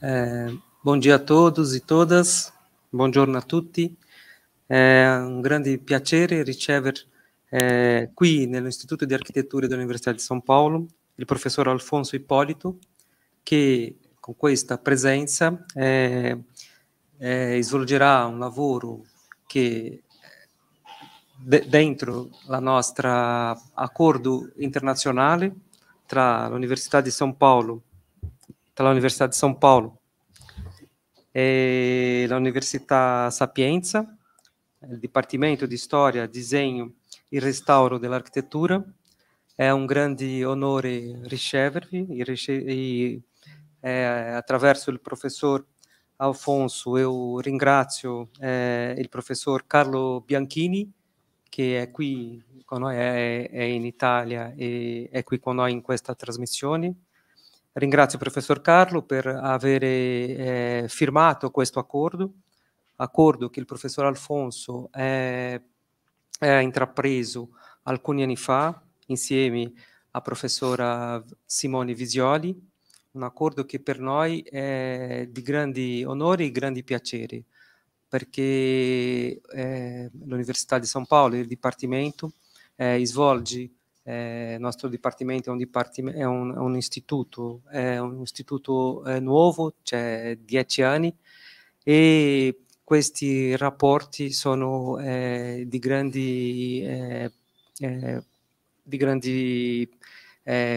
É, eh, bom dia a todos e todas, buongiorno a tutti. È un grande piacere ricevere eh, qui nell'Istituto di Architettura dell'Università di São Paulo il professor Alfonso Hipólito, che con questa presenza eh, eh, svolgerà un lavoro che eh, dentro la nostra accordo internazionale tra l'Università di São Paulo, tra l'Università di São Paulo e l'Università Sapienza, il Dipartimento di Storia, Disegno e Restauro dell'Architettura. È un grande onore ricevervi e, eh, attraverso il professor Alfonso io ringrazio eh, il professor Carlo Bianchini che è qui con noi, è, è in Italia e è qui con noi in questa trasmissione. Ringrazio il professor Carlo per aver eh, firmato questo accordo, accordo che il professor Alfonso ha intrapreso alcuni anni fa insieme a professora Simone Visioli, un accordo che per noi è di grandi onori e grandi piaceri perché eh, l'Università di San Paulo, il Dipartimento, eh, svolge, eh, il nostro Dipartimento è un, dipartimento, è un, un istituto, è un istituto eh, nuovo, c'è cioè dieci anni, e questi rapporti sono eh, di grandi, eh, di grandi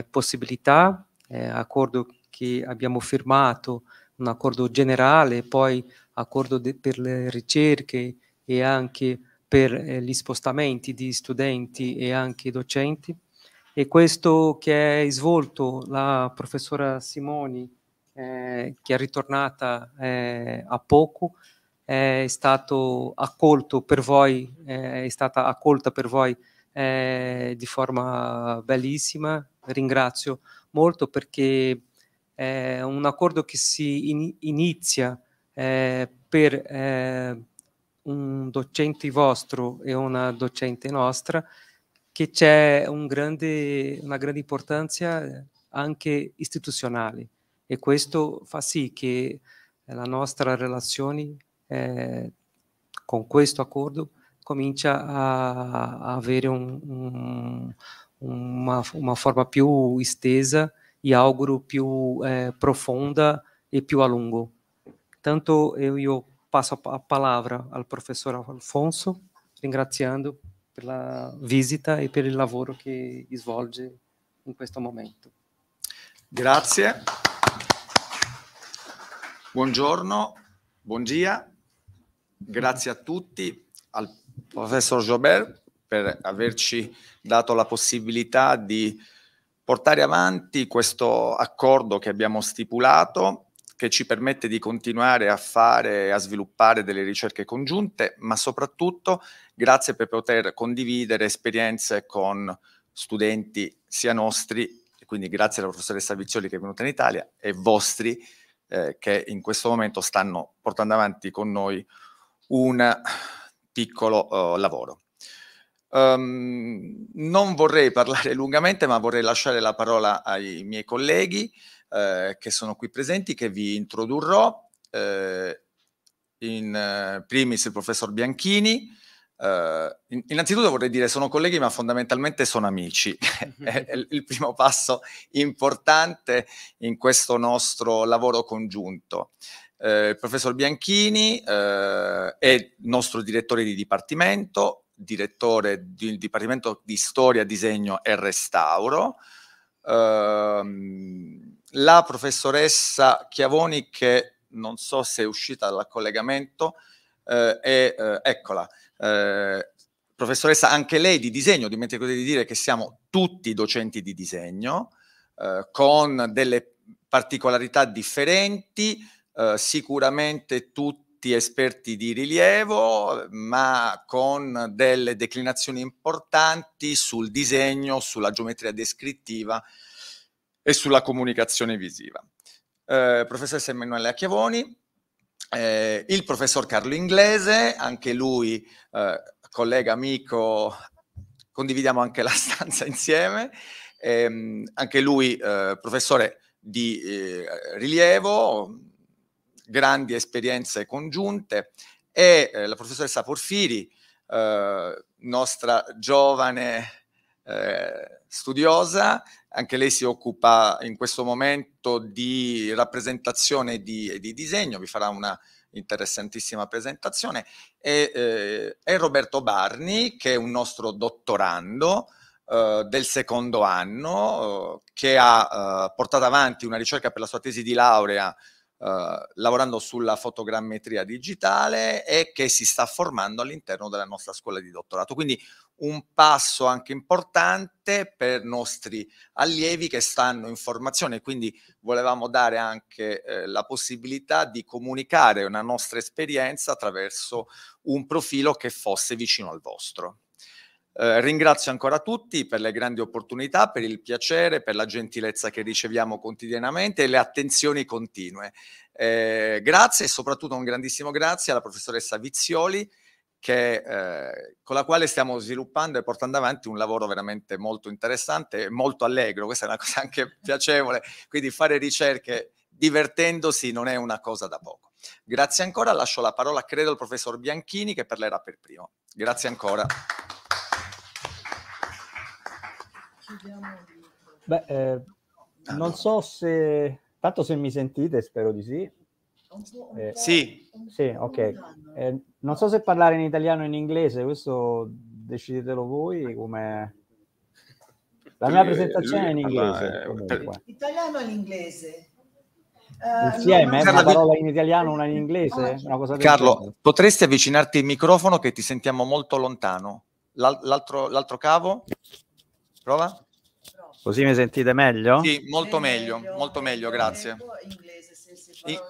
possibilità, accordo che abbiamo firmato, un accordo generale, poi accordo de, per le ricerche e anche per eh, gli spostamenti di studenti e anche docenti. E questo che è svolto la professora Simoni, eh, che è ritornata eh, a poco, è stato accolto per voi, eh, è stata accolta per voi eh, di forma bellissima. Ringrazio molto perché è eh, un accordo che si in, inizia eh, per eh, un docente vostro e una docente nostra che c'è un grande, una grande importanza eh, anche istituzionale e questo fa sì che la nostra relazione eh, con questo accordo comincia a, a avere un, un, una, una, forma più estesa e auguro più eh, profonda e più a lungo. Tanto io passo a palavra al professor Alfonso, ringraziando per la visita e per il lavoro che svolge in questo momento. Grazie. Buongiorno, buongiorno. Grazie a tutti, al professor Jobert per averci dato la possibilità di portare avanti questo accordo che abbiamo stipulato che ci permette di continuare a fare e a sviluppare delle ricerche congiunte, ma soprattutto grazie per poter condividere esperienze con studenti sia nostri, quindi grazie alla professoressa Vizzioli che è venuta in Italia, e vostri eh, che in questo momento stanno portando avanti con noi un piccolo eh, lavoro. Um, non vorrei parlare lungamente, ma vorrei lasciare la parola ai miei colleghi. Eh, che sono qui presenti, che vi introdurrò. Eh, in eh, primis il professor Bianchini. Eh, in, innanzitutto vorrei dire sono colleghi ma fondamentalmente sono amici, è il primo passo importante in questo nostro lavoro congiunto. Eh, il professor Bianchini eh, è nostro direttore di dipartimento, direttore del di, dipartimento di storia, disegno e restauro. Eh, la professoressa Chiavoni che non so se è uscita dal collegamento, eh, è, eh, eccola, eh, professoressa anche lei di disegno, dimentico di dire che siamo tutti docenti di disegno, eh, con delle particolarità differenti, eh, sicuramente tutti esperti di rilievo, ma con delle declinazioni importanti sul disegno, sulla geometria descrittiva, e sulla comunicazione visiva. Eh, professoressa Emanuele Acchiavoni, eh, il professor Carlo Inglese, anche lui eh, collega, amico, condividiamo anche la stanza insieme, ehm, anche lui eh, professore di eh, rilievo, grandi esperienze congiunte, e eh, la professoressa Porfiri, nostra giovane eh, studiosa, anche lei si occupa in questo momento di rappresentazione di, di, disegno, vi farà una interessantissima presentazione, e, eh, è Roberto Barni che è un nostro dottorando eh, del secondo anno eh, che ha eh, portato avanti una ricerca per la sua tesi di laurea Uh, lavorando sulla fotogrammetria digitale e che si sta formando all'interno della nostra scuola di dottorato. Quindi un passo anche importante per nostri allievi che stanno in formazione, quindi volevamo dare anche eh, la possibilità di comunicare una nostra esperienza attraverso un profilo che fosse vicino al vostro. Eh, ringrazio ancora tutti per le grandi opportunità, per il piacere, per la gentilezza che riceviamo quotidianamente e le attenzioni continue. Eh, grazie e soprattutto un grandissimo grazie alla professoressa Vizioli che, eh, con la quale stiamo sviluppando e portando avanti un lavoro veramente molto interessante e molto allegro. Questa è una cosa anche piacevole, quindi fare ricerche divertendosi non è una cosa da poco. Grazie ancora, lascio la parola credo al professor Bianchini che parlerà per primo. Grazie ancora. Beh, eh, non so se, tanto se mi sentite, spero di sì. Eh, sì. sì, ok. Eh, non so se parlare in italiano o in inglese, questo decidetelo voi come... La mia presentazione è in inglese. Italiano o in Uh, Insieme, no, una parola in italiano, una in inglese? Ah, una Carlo, potresti avvicinarti al microfono che ti sentiamo molto lontano? L'altro, l'altro cavo? Prova? Così mi sentite meglio? Sì, molto meglio, meglio, molto meglio, ecco, grazie. Ecco, inglese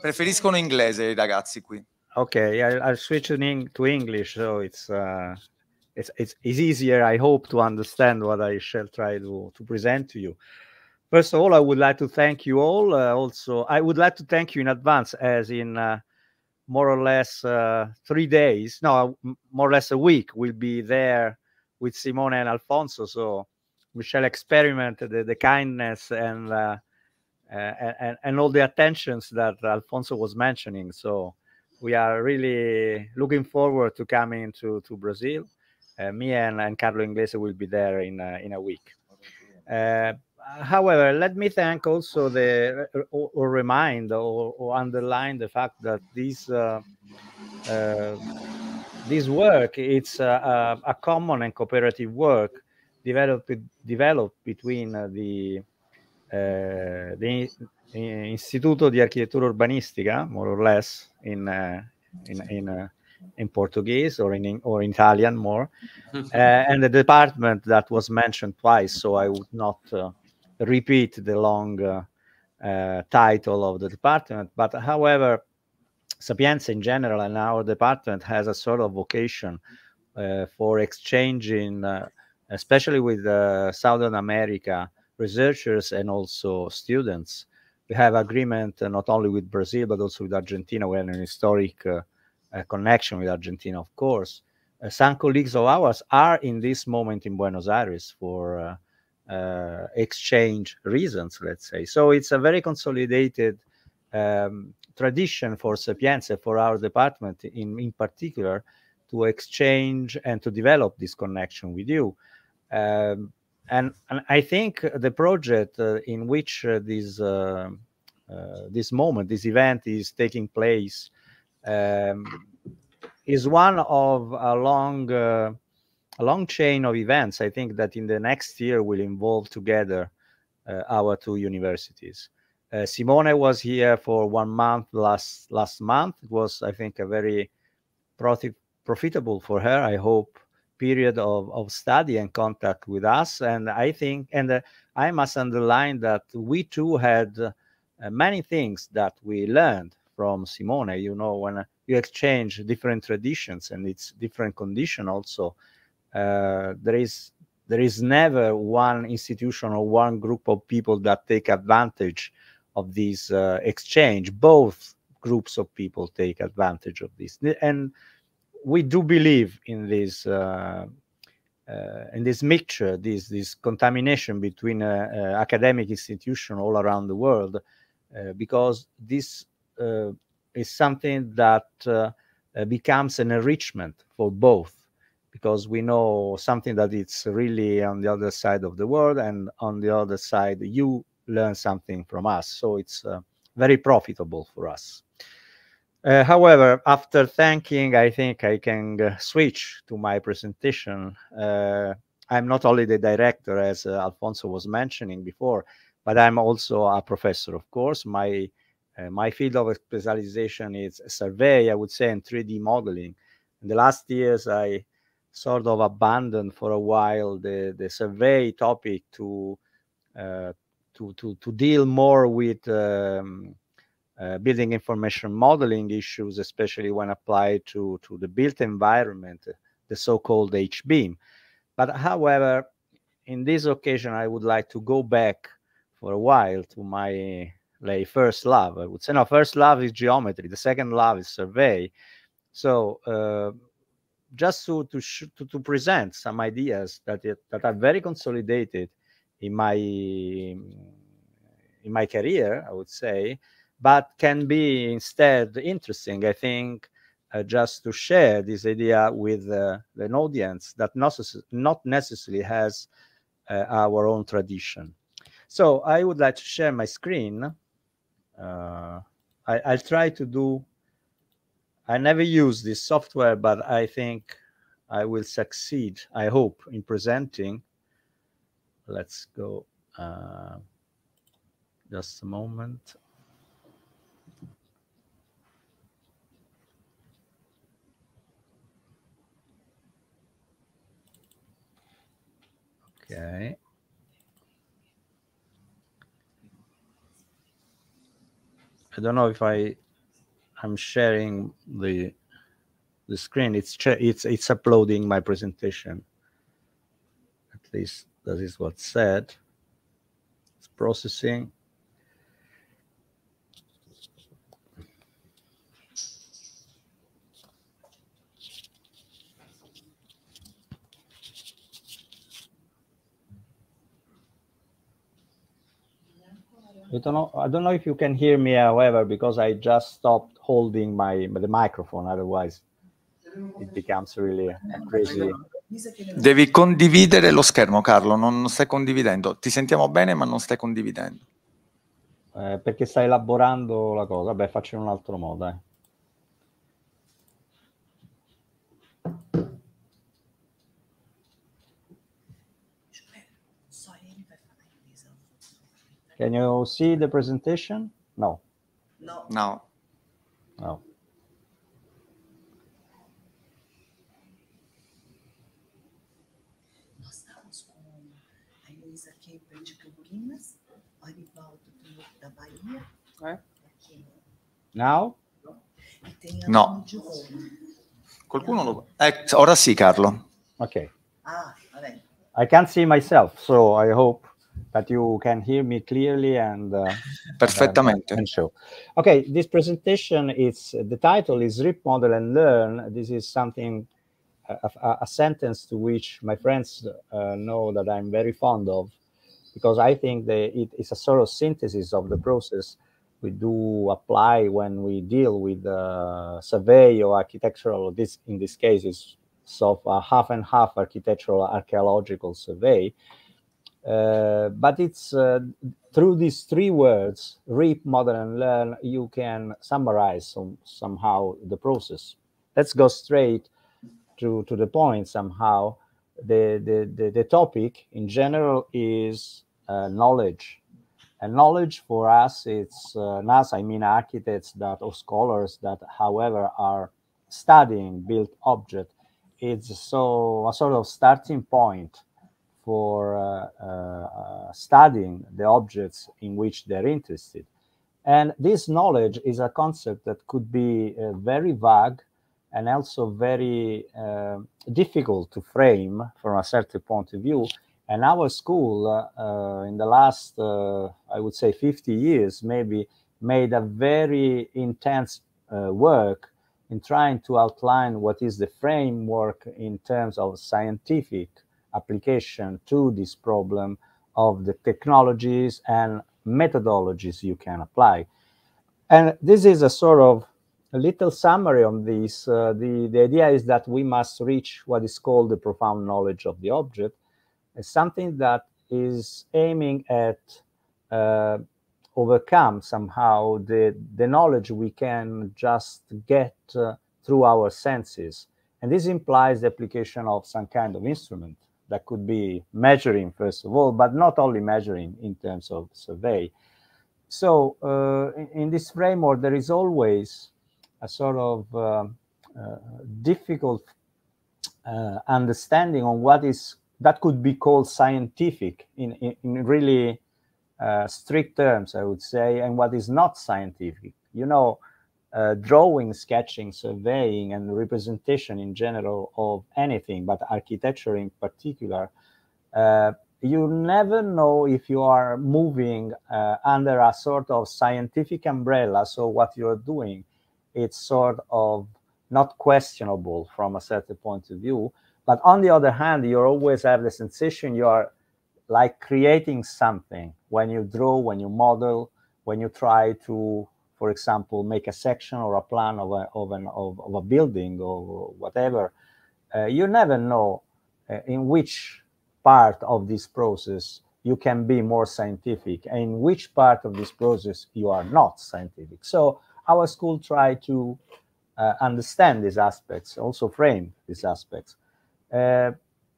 Preferiscono inglese i ragazzi qui. Ok, I'll, I'll switch to English, so it's, uh, it's, it's, it's, easier, I hope, to understand what I shall try to, to present to you. First of all, I would like to thank you all. Uh, also, I would like to thank you in advance, as in uh, more or less uh, three days, no, more or less a week, we'll be there with Simone and Alfonso. So we shall experiment the, the kindness and uh, and, and all the attentions that Alfonso was mentioning. So we are really looking forward to coming to, to Brazil. Uh, me and, and Carlo Inglese will be there in, uh, in a week uh, however, let me thank also the or, or remind or, or, underline the fact that this uh, uh, this work it's a, a, common and cooperative work developed developed between the the eh, Instituto di Architettura Urbanistica, more or less, in eh, in in, eh, in Portuguese or in, or in Italian more, and the department that was mentioned twice. So I would not uh, repeat the long uh, title of the department. But however, Sapienza in general and our department has a sort of vocation for exchanging, uh, especially with Southern America researchers and also students. We have agreement uh, not only with Brazil, but also with Argentina. We have an historic uh, uh, connection with Argentina, of course. some colleagues of ours are in this moment in Buenos Aires for uh, exchange reasons, let's say. So it's a very consolidated um, tradition for Sapienza, for our department in, in particular, to exchange and to develop this connection with you. Um, and, and I think the project uh, in which uh, this uh, uh, this moment, this event is taking place, um, is one of a long uh, a long chain of events. I think that in the next year will involve together uh, our two universities. Simone was here for one month last last month. It was, I think, a very profit, profitable for her. I hope period of, of study and contact with us. And I think, and uh, I must underline that we too had uh, many things that we learned from Simone. You know, when uh, you exchange different traditions and its different condition also, uh, there is there is never one institution or one group of people that take advantage of this uh, exchange. Both groups of people take advantage of this. And we do believe in this uh, uh, in this mixture, this this contamination between uh, uh academic institutions all around the world, uh, because this uh, is something that becomes an enrichment for both. Because we know something that it's really on the other side of the world, and on the other side, you learn something from us. So it's very profitable for us. Uh, however, after thanking, I think I can uh, switch to my presentation. Uh, I'm not only the director, as uh, Alfonso was mentioning before, but I'm also a professor, of course. My uh, my field of specialization is survey, I would say, and 3D modeling. In the last years, I sort of abandoned for a while the, the survey topic to, uh, to, to, to, deal more with um, uh, building information modeling issues, especially when applied to, to the built environment, the so-called HBeam. But however, in this occasion, I would like to go back for a while to my like, first love. I would say, no, first love is geometry. The second love is survey. So uh, just to, to, to, to, present some ideas that, it, that are very consolidated in my, in my career, I would say, but can be instead interesting, I think, uh, just to share this idea with uh, an audience that not, not necessarily has uh, our own tradition. So I would like to share my screen. Uh, I, I'll try to do, I never use this software, but I think I will succeed, I hope, in presenting. Let's go. Uh, just a moment. Okay. I don't know if I I'm sharing the the screen. It's it's it's uploading my presentation. At least that is what's said. It's processing. don't know i don't know if you can hear me however because i just stopped holding my the microphone otherwise it becomes really crazy devi condividere lo schermo Carlo non stai condividendo ti sentiamo bene ma non stai condividendo eh, perché stai elaborando la cosa beh faccio in un altro modo eh. Can you see the presentation? No. No. No. No. Now? No. Qualcuno lo... Eh, ora sì, Carlo. Ok. Ah, vabbè. I can't see myself, so I hope but you can hear me clearly uh, and uh, And, show. Okay, this presentation is the title is Rip Model and Learn. This is something a, a sentence to which my friends uh, know that I'm very fond of because I think that it is a sort of synthesis of the process we do apply when we deal with uh, survey or architectural. This in this case is sort of a half and half architectural archaeological survey uh, but it's uh, through these three words reap model and learn you can summarize some, somehow the process let's go straight to, to the point somehow the, the, the, the topic in general is uh, knowledge and knowledge for us it's uh, us i mean architects that or scholars that however are studying built object it's so a sort of starting point for uh, uh, studying the objects in which they're interested. And this knowledge is a concept that could be uh, very vague and also very difficult to frame from a certain point of view. And our school, uh, in the last, uh, I would say, 50 years, maybe, made a very intense uh, work in trying to outline what is the framework in terms of scientific application to this problem of the technologies and methodologies you can apply. And this is a sort of a little summary on this. Uh, the, the idea is that we must reach what is called the profound knowledge of the object, something that is aiming at uh, overcome somehow the, the knowledge we can just get uh, through our senses. And this implies the application of some kind of instrument that could be measuring first of all, but not only measuring in terms of survey. So uh, in, this framework, there is always a sort of uh, uh, difficult uh, understanding on what is that could be called scientific in, in, in really uh, strict terms, I would say, and what is not scientific. You know, uh, drawing, sketching, surveying, and representation in general of anything, but architecture in particular, uh, you never know if you are moving uh, under a sort of scientific umbrella. So what you're doing, it's sort of not questionable from a certain point of view. But on the other hand, you always have the sensation you are like creating something when you draw, when you model, when you try to for example, make a section or a plan of a, of an, of, of a building or whatever, uh, you never know uh, in which part of this process you can be more scientific and in which part of this process you are not scientific. So our school try to uh, understand these aspects, also frame these aspects. Uh,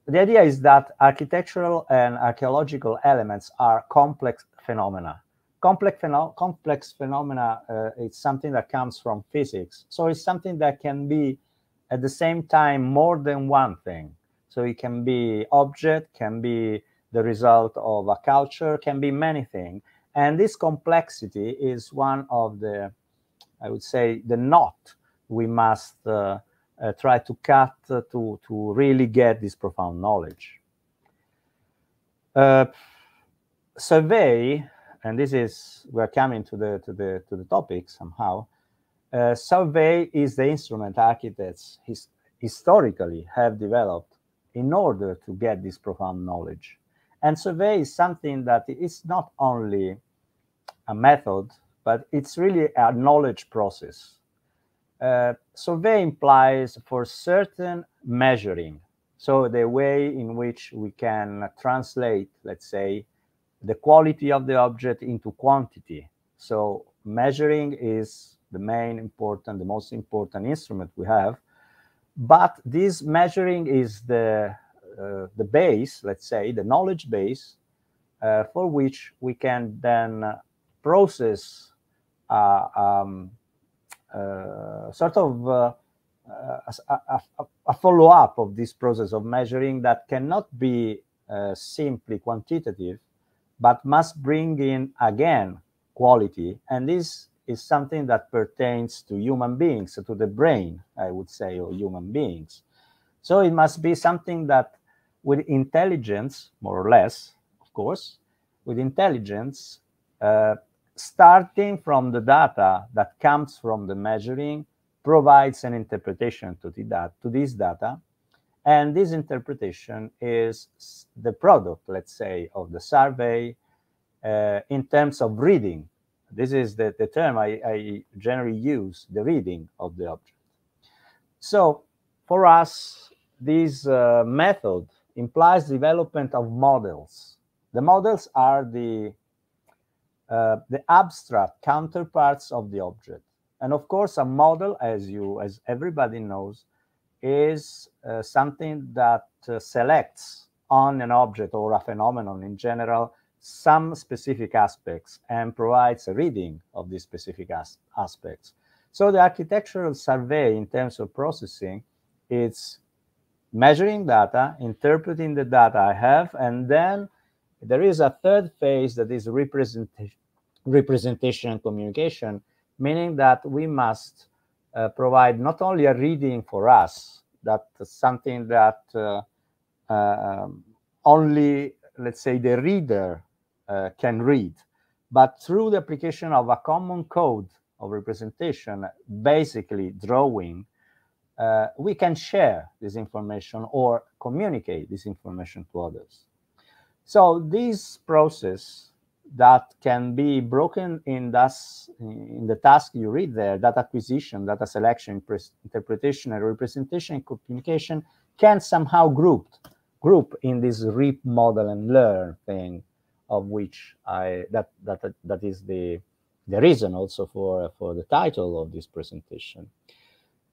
the idea is that architectural and archaeological elements are complex phenomena complex, complex phenomena uh, is something that comes from physics. So it's something that can be at the same time more than one thing. So it can be object, can be the result of a culture, can be many things. And this complexity is one of the, I would say, the knot we must uh, uh, try to cut to, to really get this profound knowledge. Uh, survey and this is we're coming to the to the to the topic somehow. Uh, survey is the instrument architects his, historically have developed in order to get this profound knowledge. And survey is something that is not only a method, but it's really a knowledge process. Uh, survey implies for certain measuring. So the way in which we can translate, let's say, the quality of the object into quantity. So measuring is the main important, the most important instrument we have. But this measuring is the, uh, the base, let's say, the knowledge base uh, for which we can then process uh, um, uh, sort of uh, uh, a, a, a follow-up of this process of measuring that cannot be simply quantitative, but must bring in again quality. And this is something that pertains to human beings, to the brain, I would say, or human beings. So it must be something that with intelligence, more or less, of course, with intelligence, uh, starting from the data that comes from the measuring, provides an interpretation to, the, to this data and this interpretation is the product, let's say, of the survey uh, in terms of reading. This is the, the term I, I generally use, the reading of the object. So for us, this uh, method implies development of models. The models are the, uh, the abstract counterparts of the object. And of course, a model, as you, as everybody knows, is uh, something that uh, selects on an object or a phenomenon in general some specific aspects and provides a reading of these specific as aspects. So the architectural survey in terms of processing is measuring data, interpreting the data I have, and then there is a third phase that is representation, representation and communication, meaning that we must uh, provide not only a reading for us, that's something that uh, uh, only, let's say, the reader uh, can read, but through the application of a common code of representation, basically drawing, uh, we can share this information or communicate this information to others. So this process that can be broken in, in the task you read there, data acquisition, data selection, interpretation, and representation, communication can somehow grouped, group in this RIP model and learn thing of which I, that, that, that is the, the reason also for, for the title of this presentation.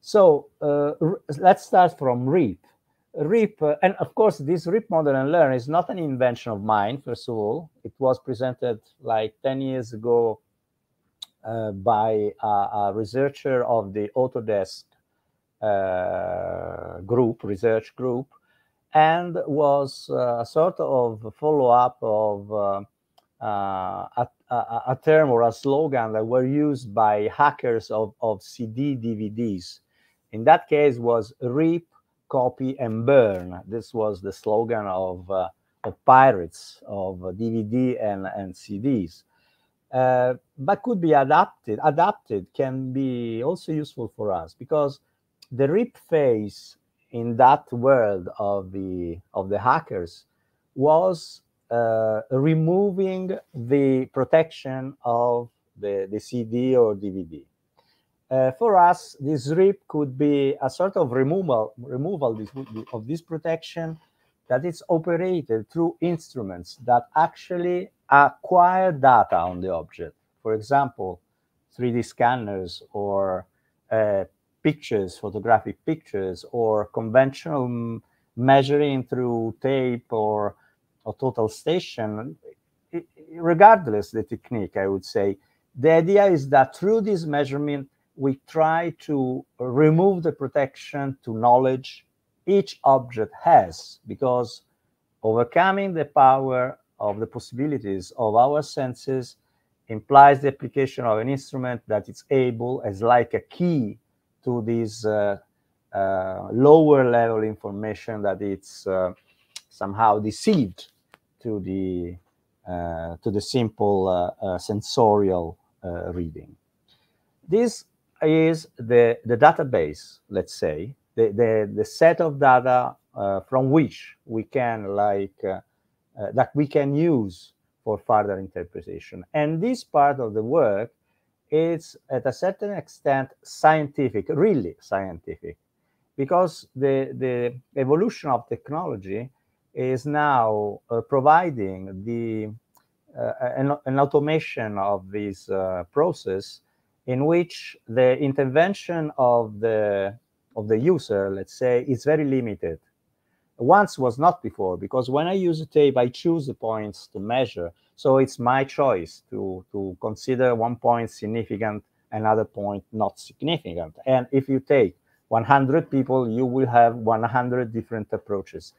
So uh, let's start from RIP. RIP, uh, and of course, this RIP model and learn is not an invention of mine, first of all. It was presented like 10 years ago uh, by a, a, researcher of the Autodesk uh, group, research group, and was a uh, sort of follow up of uh, uh a, a, term or a slogan that were used by hackers of, of CD DVDs. In that case, was RIP copy and burn. This was the slogan of, uh, of pirates of DVD and, and CDs. Uh, but could be adapted. Adapted can be also useful for us because the rip phase in that world of the of the hackers was uh, removing the protection of the, the CD or DVD. Uh, for us, this RIP could be a sort of removal, removal of this protection that is operated through instruments that actually acquire data on the object. For example, 3D scanners or uh, pictures, photographic pictures, or conventional measuring through tape or a total station, regardless the technique, I would say, the idea is that through this measurement, we try to remove the protection to knowledge each object has, because overcoming the power of the possibilities of our senses implies the application of an instrument that is able, as like a key to this uh, uh, lower level information that it's uh, somehow deceived to the uh, to the simple uh, uh, sensorial reading. This is the, the database, let's say, the, the, the set of data uh, from which we can like, uh, uh, that we can use for further interpretation. And this part of the work is at a certain extent scientific, really scientific, because the, the evolution of technology is now uh, providing the uh, an, an, automation of this uh, process in which the intervention of the of the user, let's say, is very limited. Once was not before, because when I use a tape, I choose the points to measure. So it's my choice to, to consider one point significant, another point not significant. And if you take 100 people, you will have 100 different approaches.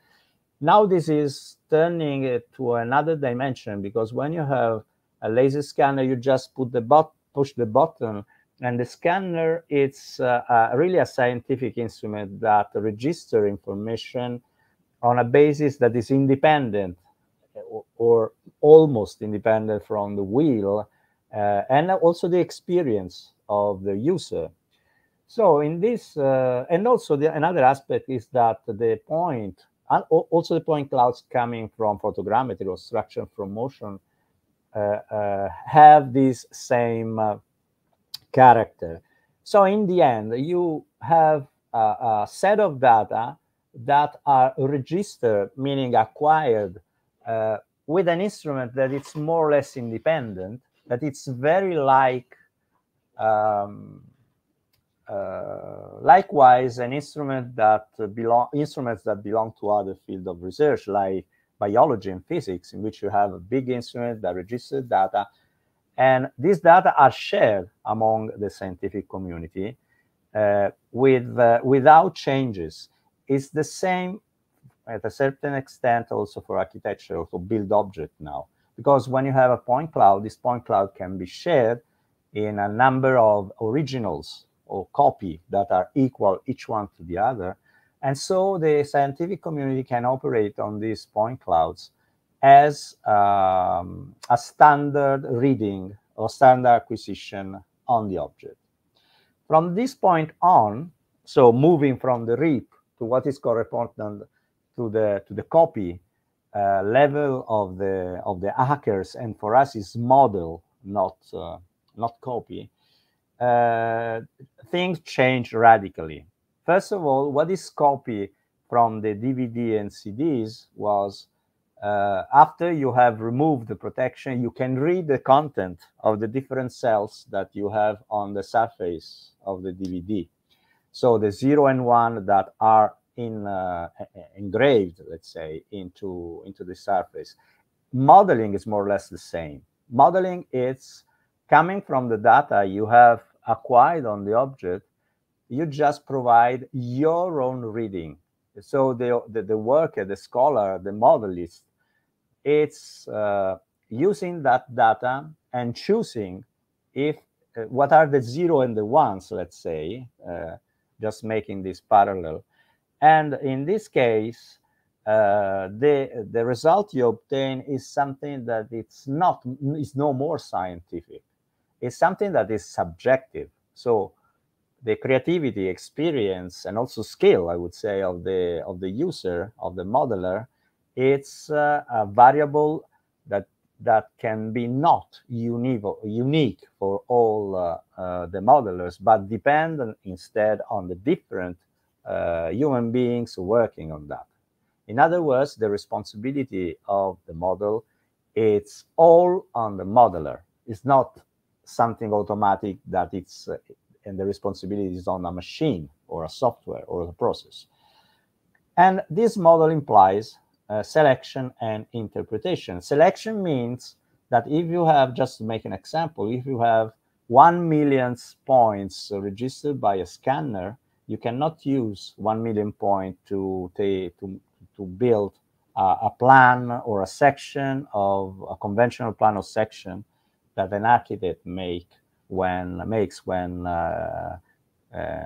Now this is turning it to another dimension, because when you have a laser scanner, you just put the bot push the button and the scanner it's uh, uh, really a scientific instrument that register information on a basis that is independent or, uh, or almost independent from the wheel uh, and also the experience of the user so in this uh, and also the, another aspect is that the point and also the point clouds coming from photogrammetry or structure from motion uh, uh, have this same uh, character. So in the end, you have a, a, set of data that are registered, meaning acquired, uh, with an instrument that it's more or less independent, that it's very like, um, uh, likewise, an instrument that belong instruments that belong to other field of research, like biology and physics, in which you have a big instrument that registers data. And these data are shared among the scientific community uh, with, uh, without changes. It's the same at a certain extent also for architecture or for build object now. Because when you have a point cloud, this point cloud can be shared in a number of originals or copy that are equal each one to the other and so the scientific community can operate on these point clouds as um, a standard reading or standard acquisition on the object. From this point on, so moving from the REAP to what is correspondent to the to the copy uh, level of the of the hackers, and for us is model, not uh, not copy. Uh, things change radically. First of all, what is copy from the DVD and CDs was uh, after you have removed the protection, you can read the content of the different cells that you have on the surface of the DVD. So the zero and one that are in, uh, engraved, let's say, into, into the surface. Modeling is more or less the same. Modeling is coming from the data you have acquired on the object you just provide your own reading. So the, the, the worker, the scholar, the modelist, it's uh, using that data and choosing if uh, what are the zero and the ones, let's say, uh, just making this parallel. And in this case, uh, the the result you obtain is something that it's not is no more scientific. It's something that is subjective. So the creativity experience and also skill i would say of the of the user of the modeler it's uh, a variable that that can be not unique for all uh, uh, the modelers but depend instead on the different uh, human beings working on that in other words the responsibility of the model it's all on the modeler it's not something automatic that it's and the responsibility is on a machine or a software or a process. And this model implies uh, selection and interpretation. Selection means that if you have, just to make an example, if you have 1 million points registered by a scanner, you cannot use 1 million point to, to, to build uh, a plan or a section of a conventional plan or section that an architect make when makes when uh, uh,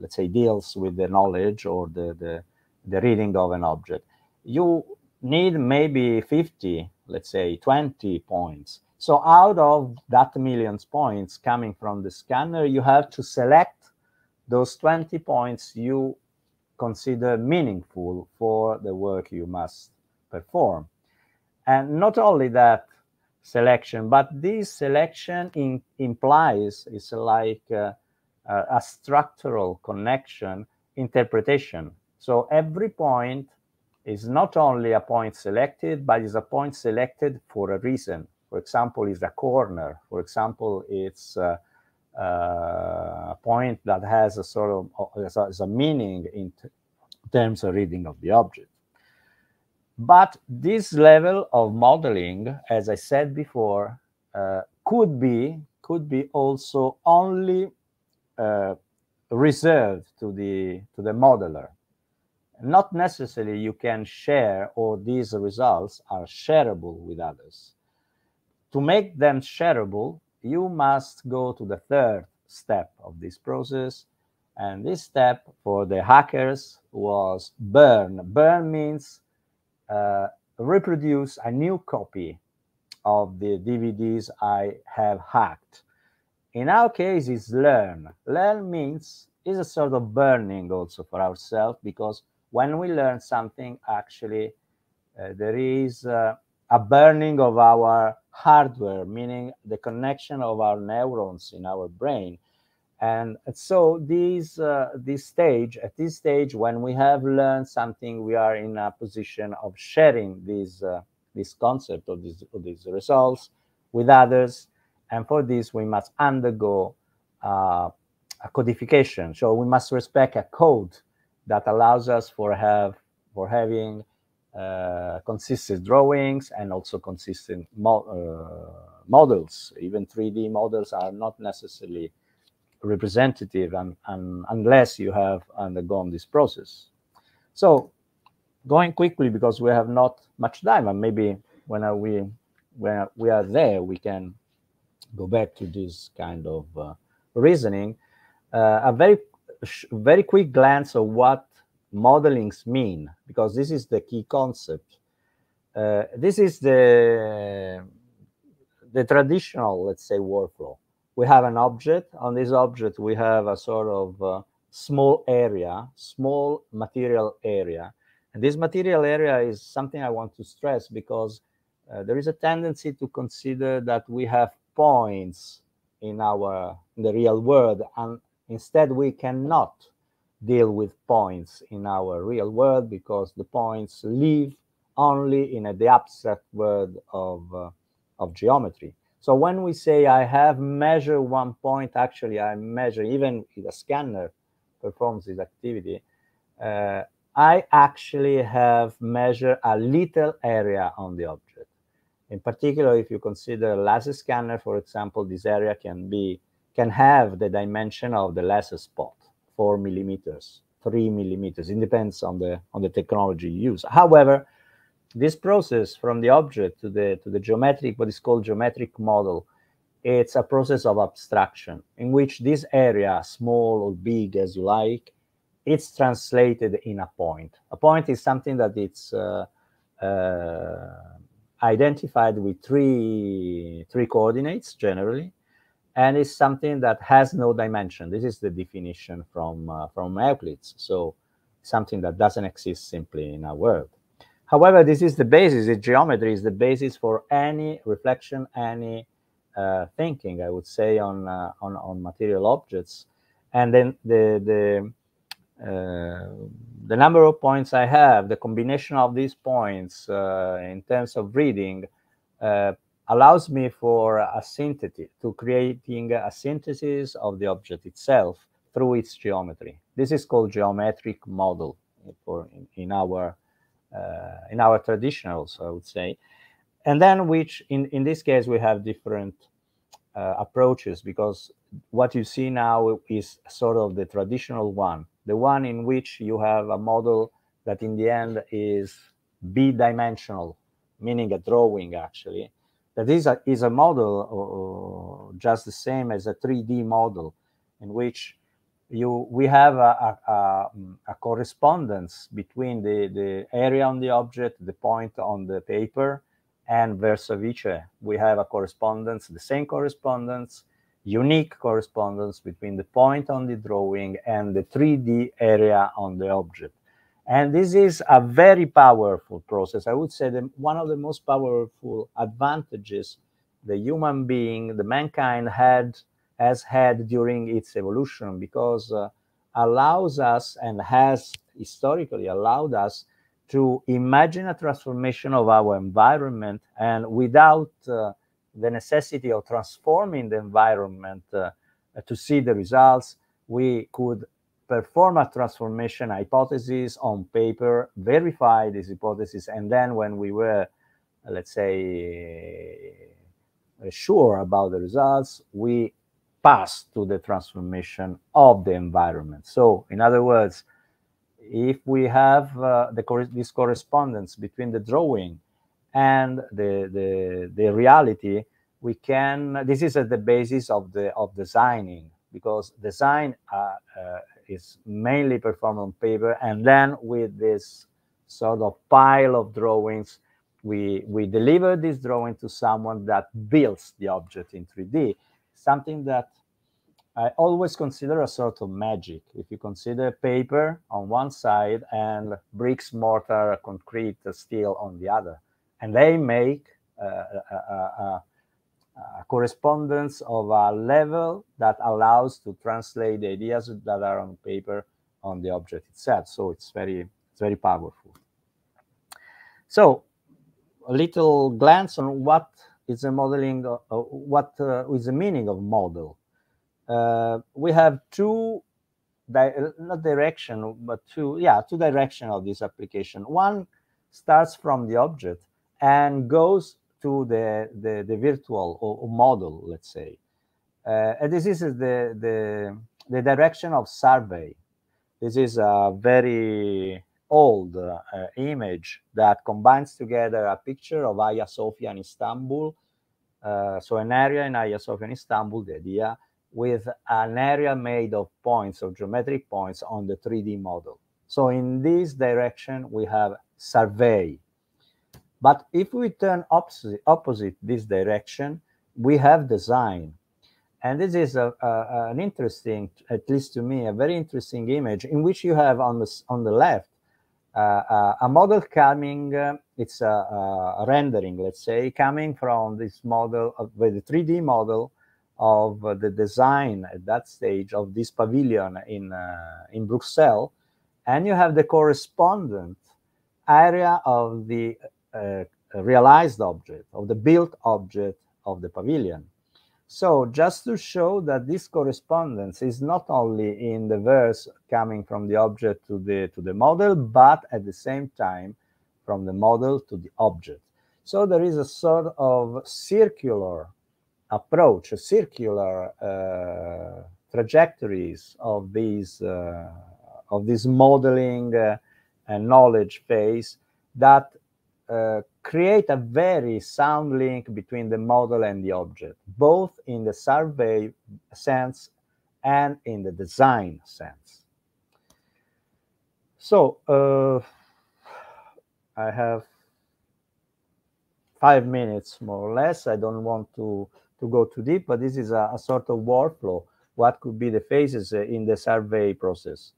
let's say deals with the knowledge or the, the the reading of an object you need maybe 50 let's say 20 points so out of that millions points coming from the scanner you have to select those 20 points you consider meaningful for the work you must perform and not only that selection. But this selection in, implies it's like uh, uh, a structural connection interpretation. So every point is not only a point selected, but is a point selected for a reason. For example, is a corner. For example, it's uh, a point that has a sort of a, a meaning in terms of reading of the object. But this level of modeling, as I said before, uh, could be could be also only uh, reserved to the to the modeler. Not necessarily you can share or these results are shareable with others. To make them shareable, you must go to the third step of this process. And this step for the hackers was burn. Burn means uh, reproduce a new copy of the DVDs I have hacked. In our case, it's learn. Learn means is a sort of burning also for ourselves because when we learn something, actually, uh, there is uh, a burning of our hardware, meaning the connection of our neurons in our brain and so these uh, this stage at this stage when we have learned something, we are in a position of sharing this uh, this concept of these of these results with others, and for this we must undergo uh, a codification. So we must respect a code that allows us for have for having uh, consistent drawings and also consistent mo uh, models. Even 3D models are not necessarily representative and, and unless you have undergone this process. So going quickly because we have not much time and maybe when are we when we are there we can go back to this kind of uh, reasoning. Uh, a very very quick glance of what modelings mean because this is the key concept. Uh, this is the the traditional, let's say, workflow we have an object. On this object, we have a sort of uh, small area, small material area. And this material area is something I want to stress because uh, there is a tendency to consider that we have points in our in the real world, and instead we cannot deal with points in our real world because the points live only in a, the abstract world of, uh, of geometry. So when we say I have measured one point, actually I measure even if the scanner performs this activity, uh, I actually have measured a little area on the object. In particular, if you consider a laser scanner, for example, this area can be can have the dimension of the laser spot, four millimeters, three millimeters. It depends on the on the technology used. However, this process from the object to the to the geometric what is called geometric model it's a process of abstraction in which this area small or big as you like it's translated in a point a point is something that it's uh, uh, identified with three three coordinates generally and it's something that has no dimension this is the definition from uh, from euclid so something that doesn't exist simply in our world However, this is the basis, the geometry is the basis for any reflection, any uh, thinking, I would say, on, uh, on, on material objects. And then the, the, uh, the number of points I have, the combination of these points uh, in terms of reading uh, allows me for a synthesis, to creating a synthesis of the object itself through its geometry. This is called geometric model for in, in our uh, in our traditionals, I would say. And then, which in, in this case, we have different uh, approaches because what you see now is sort of the traditional one, the one in which you have a model that in the end is b-dimensional, meaning a drawing actually. That is a, is a model uh, just the same as a 3D model in which you we have a, a, mm, a, correspondence between the, the area on the object, the point on the paper, and versa vice. We have a correspondence, the same correspondence, unique correspondence between the point on the drawing and the 3D area on the object. And this is a very powerful process. I would say the, one of the most powerful advantages the human being, the mankind had has had during its evolution because uh, allows us and has historically allowed us to imagine a transformation of our environment and without uh, the necessity of transforming the environment uh, to see the results we could perform a transformation hypothesis on paper verify this hypothesis and then when we were let's say sure about the results we Pass to the transformation of the environment. So, in other words, if we have uh, the, this correspondence between the drawing and the, the, the reality, we can, this is at the basis of, the, of designing, because design uh, uh, is mainly performed on paper, and then with this sort of pile of drawings, we, we deliver this drawing to someone that builds the object in 3D something that I always consider a sort of magic. If you consider paper on one side and bricks, mortar, concrete, steel on the other, and they make a, a, a, a correspondence of a level that allows to translate the ideas that are on paper on the object itself. So it's very, it's very powerful. So a little glance on what is a modeling uh, what uh, is the meaning of model uh, we have two di not direction but two yeah two direction of this application one starts from the object and goes to the the, the virtual or, model let's say uh, and this is the the the direction of survey this is a very old uh, image that combines together a picture of Hagia Sophia in Istanbul, uh, so an area in Hagia Sophia in Istanbul, the idea, with an area made of points, of geometric points on the 3D model. So in this direction, we have survey. But if we turn opposite, opposite this direction, we have design. And this is a, a, an interesting, at least to me, a very interesting image in which you have on the, on the left uh, uh, a model coming, uh, it's a, a, rendering, let's say, coming from this model, of, the 3D model of the design at that stage of this pavilion in, in Bruxelles. And you have the correspondent area of the realized object, of the built object of the pavilion. So just to show that this correspondence is not only in the verse coming from the object to the to the model, but at the same time from the model to the object. So there is a sort of circular approach, a circular uh, trajectories of these uh, of this modeling uh, knowledge phase that uh, create a very sound link between the model and the object, both in the survey sense and in the design sense. So uh, I have five minutes more or less. I don't want to, to go too deep, but this is a, a sort of workflow. What could be the phases uh, in the survey process?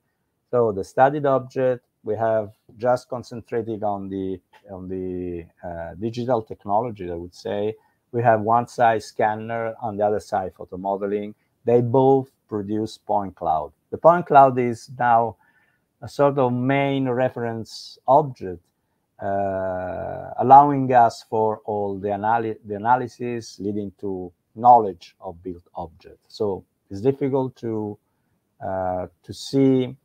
So the studied object, we have just concentrating on the on the uh, digital technology. I would say we have one side scanner, on the other side photo modeling. They both produce point cloud. The point cloud is now a sort of main reference object, uh, allowing us for all the, the analysis leading to knowledge of built object. So it's difficult to uh, to see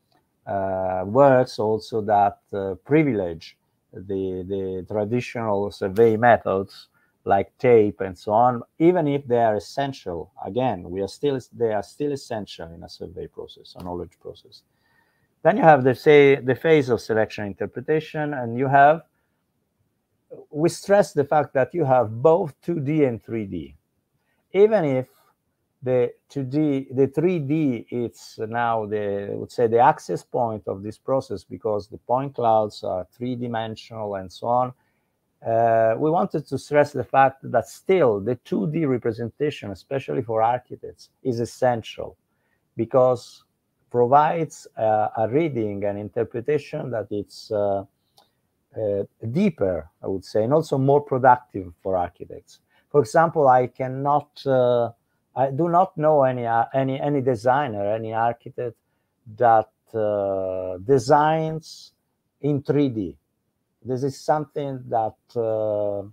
uh, works also that uh, privilege the, the traditional survey methods like tape and so on, even if they are essential. Again, we are still they are still essential in a survey process, a knowledge process. Then you have the say the phase of selection interpretation, and you have we stress the fact that you have both 2D and 3D. Even if the 2D, the 3D, it's now the I would say the access point of this process because the point clouds are three-dimensional and so on. Uh, we wanted to stress the fact that still the 2D representation, especially for architects, is essential because provides uh, a reading and interpretation that it's uh, uh, deeper, I would say, and also more productive for architects. For example, I cannot uh, I do not know any uh, any any designer, any architect that uh, designs in 3D. This is something that uh,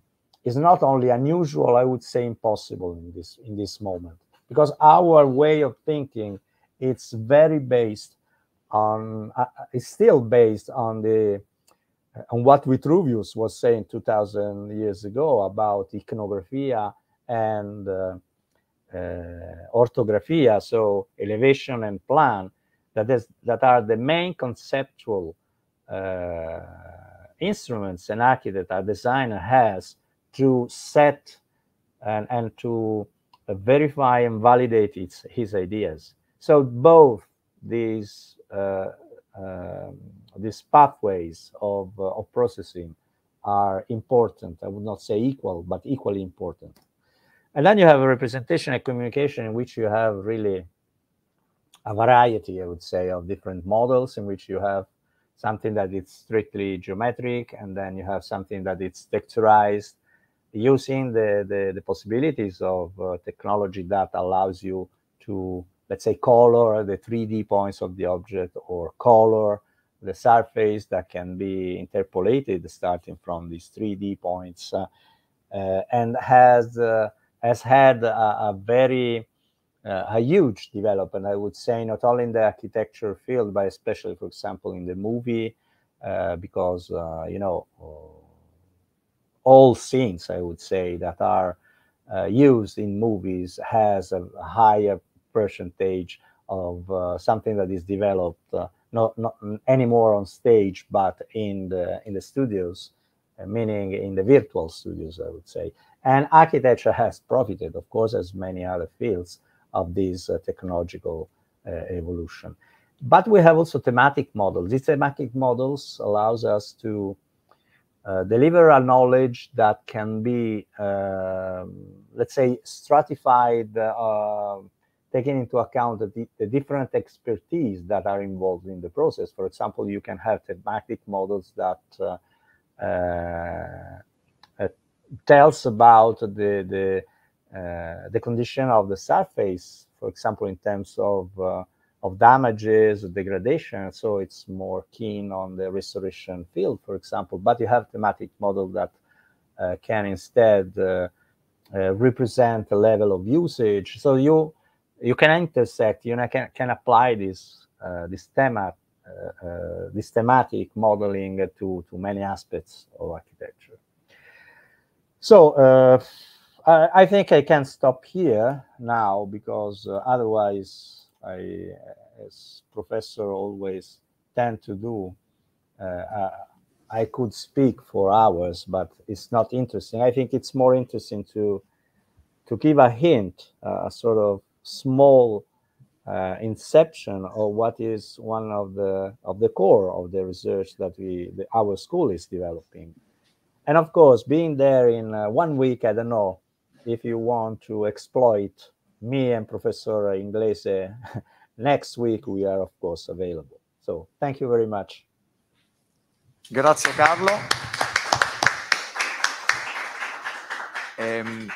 is not only unusual, I would say impossible in this in this moment, because our way of thinking it's very based on uh, uh, is still based on the uh, on what Vitruvius was saying 2,000 years ago about iconography and Eh, orthographia, so elevation and plan, that, is, that are the main conceptual eh, instruments an architect, a designer has to set and, and to verify and validate its, his ideas. So both these uh, uh, these pathways of, uh, of processing are important. I would not say equal, but equally important. And then you have a representation and communication in which you have really a variety, I would say, of different models in which you have something that is strictly geometric, and then you have something that is texturized, using the, the, the possibilities of uh, technology that allows you to, let's say, color the 3D points of the object or color the surface that can be interpolated starting from these 3D points uh, uh, and has uh, has had a, a very uh, a huge development, I would say, not only in the architecture field, but especially, for example, in the movie, uh, because uh, you know all scenes, I would say, that are uh, used in movies has a higher percentage of uh, something that is developed uh, not not anymore on stage, but in the in the studios uh, meaning in the virtual studios, I would say. And architecture has profited, of course, as many other fields of this uh, technological uh, evolution. But we have also thematic models. These thematic models allows us to uh, deliver a knowledge that can be, uh, let's say, stratified, uh, taking into account the, the, different expertise that are involved in the process. For example, you can have thematic models that uh, uh, tells about the the, uh, the condition of the surface, for example, in terms of of damages, degradation. So it's more keen on the restoration field, for example. But you have thematic model that uh, can instead uh, uh, represent the level of usage. So you you can intersect, you know, can, can apply this this thema uh, uh, this thematic modeling to, to many aspects of architecture. So uh, I, I, think I can stop here now because uh, otherwise I, as professor always tend to do, uh, uh I could speak for hours, but it's not interesting. I think it's more interesting to to give a hint, a sort of small uh, inception or what is one of the of the core of the research that we the, our school is developing and of course being there in uh, one week i don't know if you want to exploit me and professor inglese next week we are of course available so thank you very much grazie carlo um...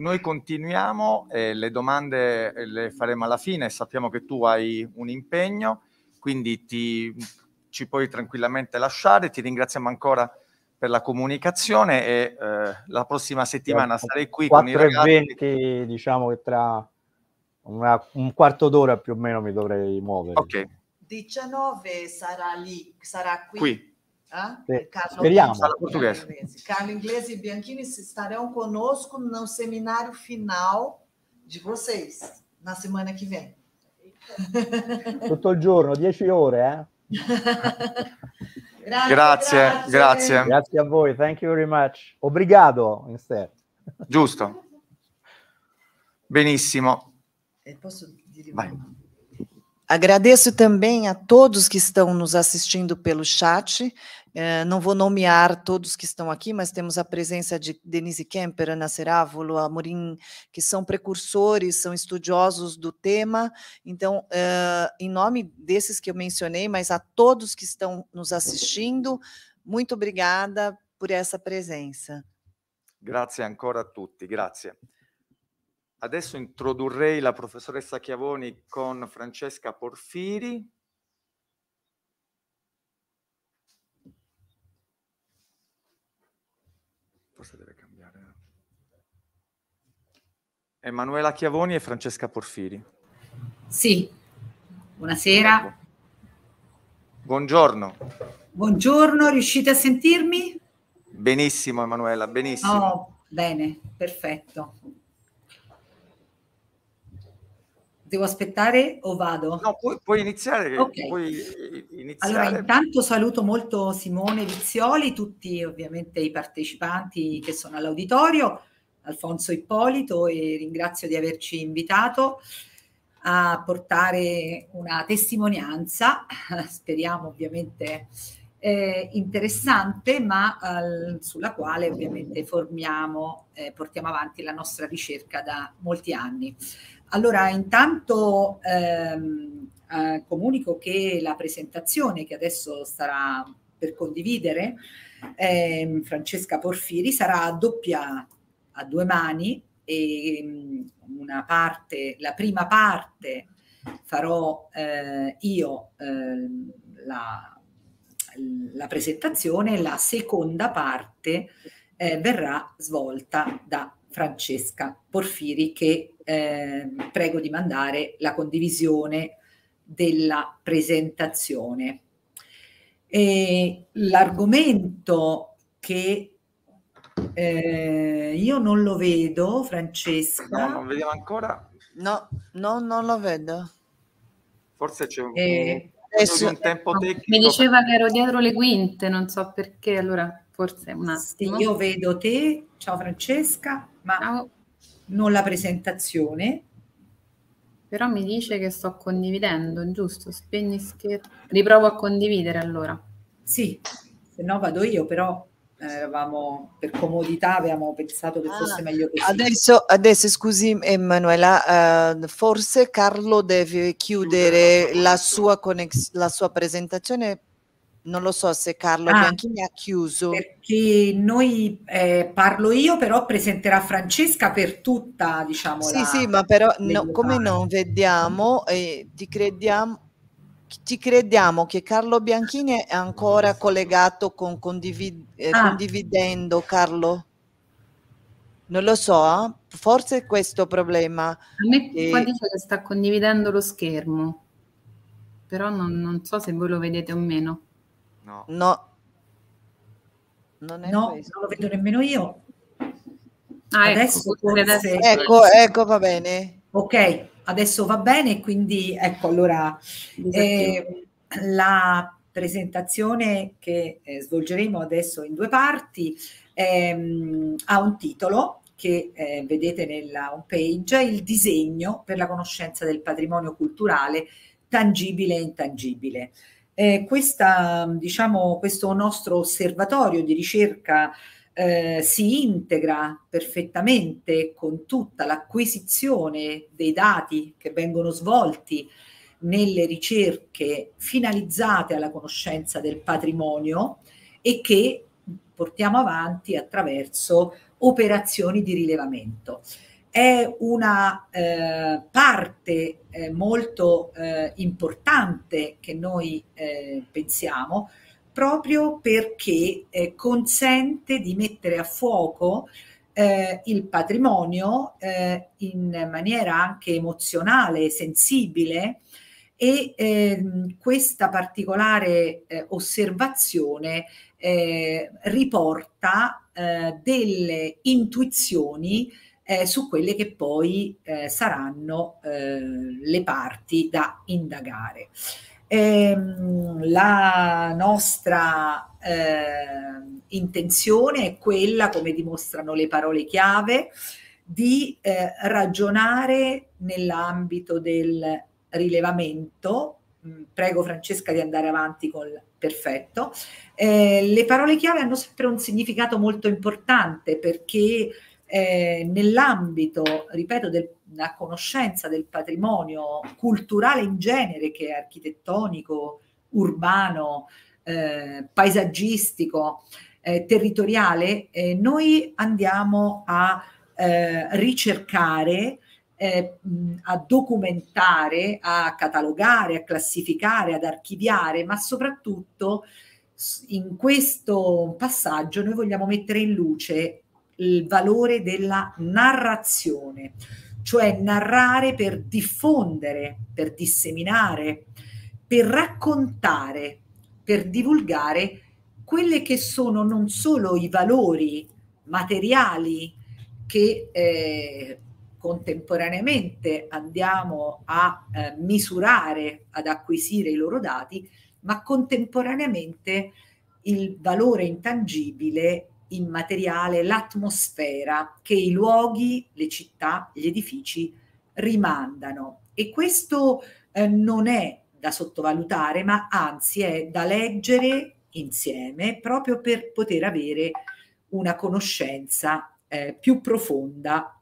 Noi continuiamo, eh, le domande eh, le faremo alla fine, sappiamo che tu hai un impegno, quindi ti, ci puoi tranquillamente lasciare, ti ringraziamo ancora per la comunicazione e eh, la prossima settimana sarei qui con i ragazzi. 20, diciamo che tra una, un quarto d'ora più o meno mi dovrei muovere. Ok. 19 sarà lì, sarà qui. qui. É, Carlos português. Carlos inglês e Bianchini estarão conosco no seminário final de vocês, na semana que vem. Tutto il giorno, 10 ore, eh? grazie, grazie, grazie, grazie. a voi, thank you very much. Obrigado, instead. Giusto. Benissimo. E eh, posso dire Vai. Agradeço também a todos que estão nos assistindo pelo chat. É, não vou nomear todos que estão aqui, mas temos a presença de Denise Kemper, Ana Cerávolo, Amorim, que são precursores, são estudiosos do tema. Então, é, em nome desses que eu mencionei, mas a todos que estão nos assistindo, muito obrigada por essa presença. Grazie ancora a tutti, grazie. Adesso introdurrei la professoressa Chiavoni con Francesca Porfiri, Emanuela Chiavoni e Francesca Porfiri. Sì, buonasera. Buongiorno. Buongiorno, riuscite a sentirmi? Benissimo Emanuela, benissimo. Oh, bene, perfetto. Devo aspettare o vado? No, puoi, puoi iniziare. Okay. Puoi iniziare. Allora, intanto saluto molto Simone Vizioli, tutti ovviamente i partecipanti che sono all'auditorio. Alfonso Ippolito e ringrazio di averci invitato a portare una testimonianza, speriamo ovviamente eh, interessante, ma eh, sulla quale ovviamente formiamo, eh, portiamo avanti la nostra ricerca da molti anni. Allora, intanto ehm, eh, comunico che la presentazione che adesso sarà per condividere, ehm, Francesca Porfiri, sarà a doppia a due mani e mm, una parte, la prima parte farò eh, io eh, la, la, presentazione, la seconda parte eh, verrà svolta da Francesca Porfiri che eh, prego di mandare la condivisione della presentazione. l'argomento che eh, io non lo vedo, Francesca. No, non vediamo ancora. No, no, non lo vedo. Forse c'è un, eh, adesso, un tempo tecnico. Mi diceva che ero dietro le quinte, non so perché, allora forse un attimo. io vedo te, ciao Francesca, ma ciao. non la presentazione. Però mi dice che sto condividendo, giusto? Spegni schermo. Riprovo a condividere allora. Sì, se no vado io, però eh, eravamo per comodità avevamo pensato che ah. fosse ah, meglio così. Adesso, adesso scusi Emanuela, uh, forse Carlo deve chiudere la sua, connex- la sua presentazione. Non lo so se Carlo ah, Bianchini ha chiuso. Perché noi eh, parlo io, però presenterà Francesca per tutta, diciamo. Sì, la, sì, ma però no, come non vediamo, eh, ti crediamo ci crediamo che Carlo Bianchini è ancora collegato con condivid- eh, ah. condividendo Carlo? Non lo so, eh. forse è questo problema. A me e... dice che sta condividendo lo schermo, però non, non, so se voi lo vedete o meno. No. No, non, no, non lo vedo nemmeno io. Ah, ecco, Adesso ecco, forse... ecco, ecco, va bene. Ok, adesso va bene, quindi ecco allora eh, la presentazione che eh, svolgeremo adesso in due parti ehm, ha un titolo che eh, vedete nella home page, il disegno per la conoscenza del patrimonio culturale tangibile e intangibile. Eh, questa, diciamo, questo nostro osservatorio di ricerca eh, si integra perfettamente con tutta l'acquisizione dei dati che vengono svolti nelle ricerche finalizzate alla conoscenza del patrimonio e che portiamo avanti attraverso operazioni di rilevamento. È una eh, parte eh, molto eh, importante che noi eh, pensiamo proprio perché eh, consente di mettere a fuoco eh, il patrimonio eh, in maniera anche emozionale, sensibile e ehm, questa particolare eh, osservazione eh, riporta eh, delle intuizioni su quelle che poi saranno le parti da indagare. Ehm, la nostra eh, intenzione è quella, come dimostrano le parole chiave, di eh, ragionare nell'ambito del rilevamento. Mm, prego Francesca di andare avanti con il perfetto. Eh, le parole chiave hanno sempre un significato molto importante perché eh, nell'ambito, ripeto, del una conoscenza del patrimonio culturale in genere che è architettonico, urbano, eh, paesaggistico, eh, territoriale, eh, noi andiamo a eh, ricercare, eh, a documentare, a catalogare, a classificare, ad archiviare, ma soprattutto in questo passaggio noi vogliamo mettere in luce il valore della narrazione cioè narrare per diffondere, per disseminare, per raccontare, per divulgare quelle che sono non solo i valori materiali che eh, contemporaneamente andiamo a eh, misurare, ad acquisire i loro dati, ma contemporaneamente il valore intangibile immateriale l'atmosfera che i luoghi, le città, gli edifici rimandano. E questo eh, non è da sottovalutare, ma anzi è da leggere insieme proprio per poter avere una conoscenza eh, più profonda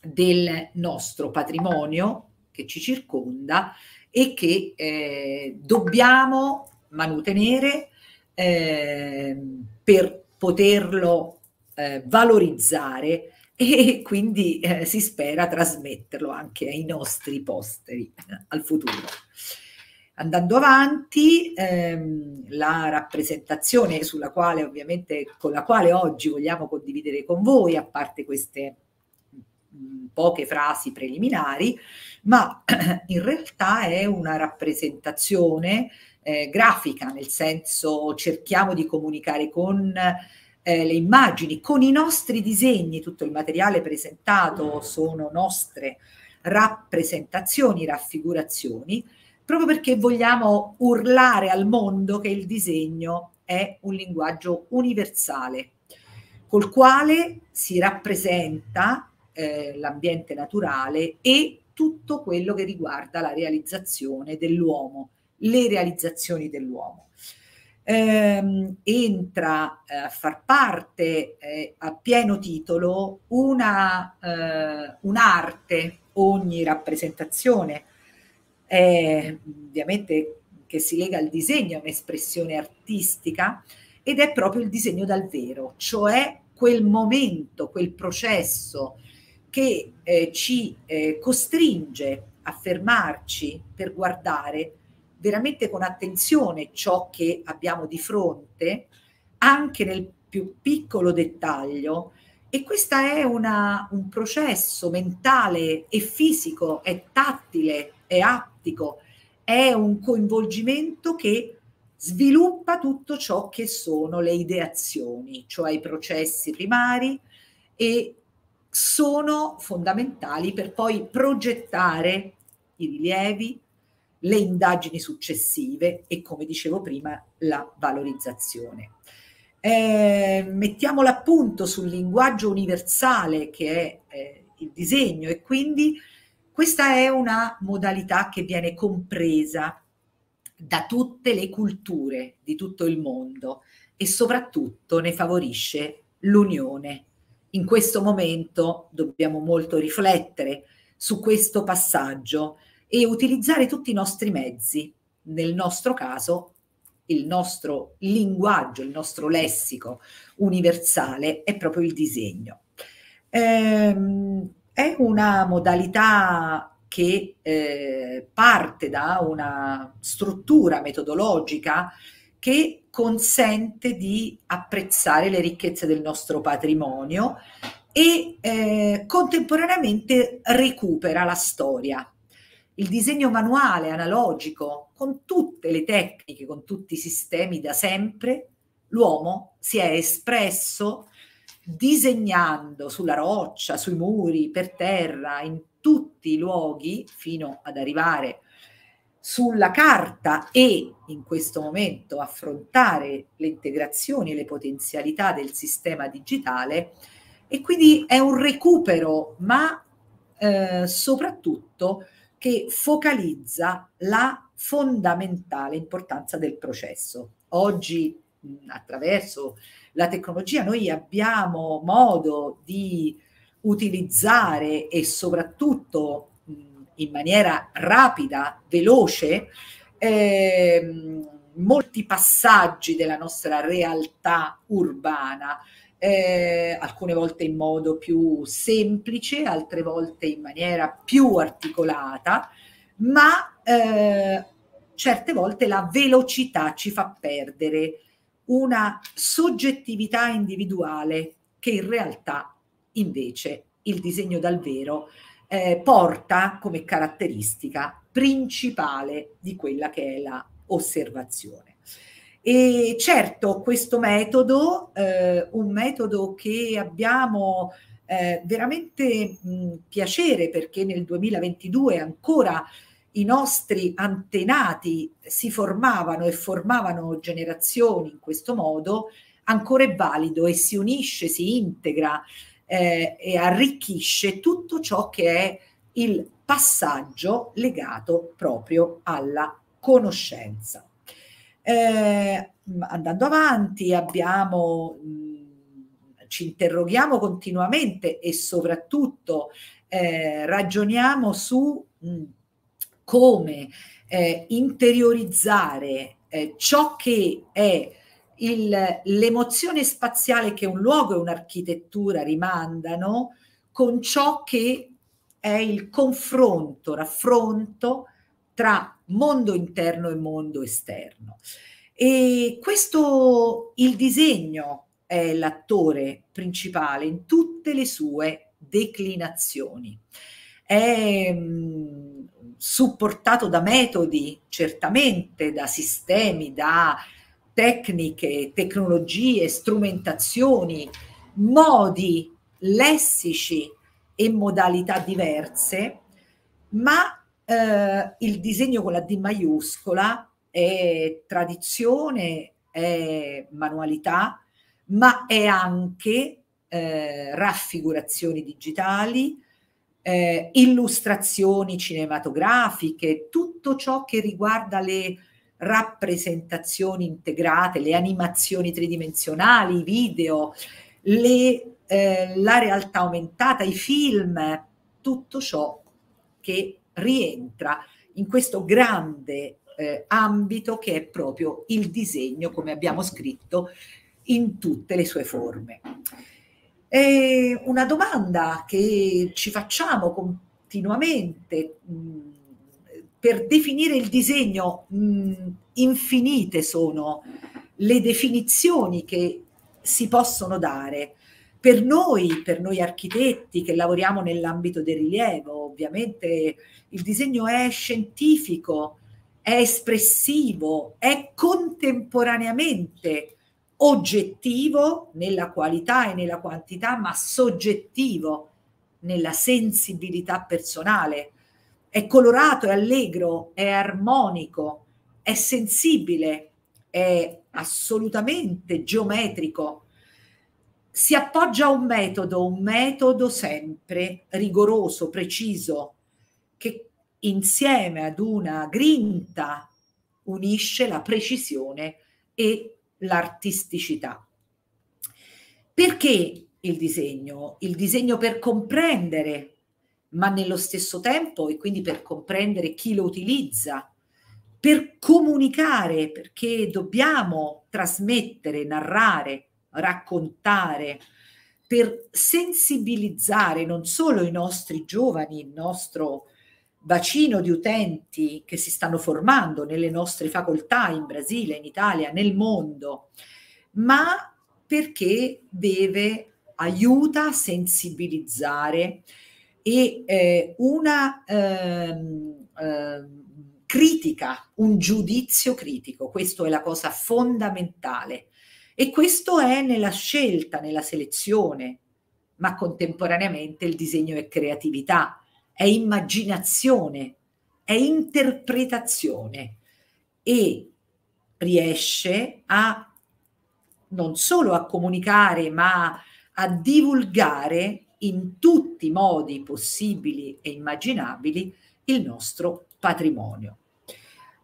del nostro patrimonio che ci circonda e che eh, dobbiamo manutenere eh, per poterlo eh, valorizzare e quindi eh, si spera trasmetterlo anche ai nostri posteri, eh, al futuro. Andando avanti, ehm, la rappresentazione sulla quale ovviamente con la quale oggi vogliamo condividere con voi, a parte queste mh, mm, poche frasi preliminari, ma in realtà è una rappresentazione eh, grafica, nel senso cerchiamo di comunicare con eh, le immagini, con i nostri disegni, tutto il materiale presentato sono nostre rappresentazioni, raffigurazioni, proprio perché vogliamo urlare al mondo che il disegno è un linguaggio universale, col quale si rappresenta eh, l'ambiente naturale e tutto quello che riguarda la realizzazione dell'uomo, le realizzazioni dell'uomo. Ehm, eh, entra a far parte eh, a pieno titolo una, eh, un'arte, ogni rappresentazione, ovviamente che si lega al disegno, è un'espressione artistica, ed è proprio il disegno dal vero, cioè quel momento, quel processo che eh, ci eh, costringe a fermarci per guardare veramente con attenzione ciò che abbiamo di fronte, anche nel più piccolo dettaglio. E questo è una, un processo mentale e fisico, è tattile, è attico, è un coinvolgimento che sviluppa tutto ciò che sono le ideazioni, cioè i processi primari e sono fondamentali per poi progettare i rilievi, le indagini successive e, come dicevo prima, la valorizzazione. Eh, mettiamo l'appunto sul linguaggio universale che è eh, il disegno e quindi questa è una modalità che viene compresa da tutte le culture di tutto il mondo e soprattutto ne favorisce l'unione. In questo momento dobbiamo molto riflettere su questo passaggio e utilizzare tutti i nostri mezzi, nel nostro caso il nostro linguaggio, il nostro lessico universale è proprio il disegno. Ehm, è una modalità che eh, parte da una struttura metodologica che consente di apprezzare le ricchezze del nostro patrimonio e eh, contemporaneamente recupera la storia il disegno manuale analogico, con tutte le tecniche, con tutti i sistemi da sempre, l'uomo si è espresso disegnando sulla roccia, sui muri, per terra, in tutti i luoghi, fino ad arrivare sulla carta e in questo momento affrontare le integrazioni e le potenzialità del sistema digitale. E quindi è un recupero, ma eh, soprattutto che focalizza la fondamentale importanza del processo. Oggi, attraverso la tecnologia, noi abbiamo modo di utilizzare e soprattutto in maniera rapida, veloce, eh, molti passaggi della nostra realtà urbana eh, alcune volte in modo più semplice, altre volte in maniera più articolata, ma eh, certe volte la velocità ci fa perdere una soggettività individuale che in realtà invece il disegno dal vero eh, porta come caratteristica principale di quella che è la osservazione. E certo questo metodo, eh, un metodo che abbiamo eh, veramente mh, piacere perché nel 2022 ancora i nostri antenati si formavano e formavano generazioni in questo modo, ancora è valido e si unisce, si integra eh, e arricchisce tutto ciò che è il passaggio legato proprio alla conoscenza. Eh, andando avanti abbiamo, mm, ci interroghiamo continuamente e soprattutto eh, ragioniamo su mh, mm, come eh, interiorizzare eh, ciò che è il, l'emozione spaziale che un luogo e un'architettura rimandano con ciò che è il confronto, raffronto tra mondo interno e mondo esterno. E questo, il disegno è l'attore principale in tutte le sue declinazioni. È mm, supportato da metodi, certamente, da sistemi, da tecniche, tecnologie, strumentazioni, modi lessici e modalità diverse, ma eh, il disegno con la D maiuscola è tradizione, è manualità, ma è anche eh, raffigurazioni digitali, eh, illustrazioni cinematografiche, tutto ciò che riguarda le rappresentazioni integrate, le animazioni tridimensionali, i video, le, eh, la realtà aumentata, i film, tutto ciò che rientra in questo grande eh, ambito che è proprio il disegno, come abbiamo scritto, in tutte le sue forme. E una domanda che ci facciamo continuamente per definire il disegno, mh, infinite sono le definizioni che si possono dare per noi, per noi architetti che lavoriamo nell'ambito del rilievo, ovviamente il disegno è scientifico, è espressivo, è contemporaneamente oggettivo nella qualità e nella quantità, ma soggettivo nella sensibilità personale. È colorato, è allegro, è armonico, è sensibile, è assolutamente geometrico si appoggia a un metodo, un metodo sempre rigoroso, preciso, che insieme ad una grinta unisce la precisione e l'artisticità. Perché il disegno? Il disegno per comprendere, ma nello stesso tempo, e quindi per comprendere chi lo utilizza, per comunicare, perché dobbiamo trasmettere, narrare, raccontare, per sensibilizzare non solo i nostri giovani, il nostro bacino di utenti che si stanno formando nelle nostre facoltà in Brasile, in Italia, nel mondo, ma perché deve, aiuta a sensibilizzare e eh, una ehm, ehm, critica, un giudizio critico, questa è la cosa fondamentale e questo è nella scelta, nella selezione, ma contemporaneamente il disegno è creatività, è immaginazione, è interpretazione e riesce a non solo a comunicare, ma a divulgare in tutti i modi possibili e immaginabili il nostro patrimonio.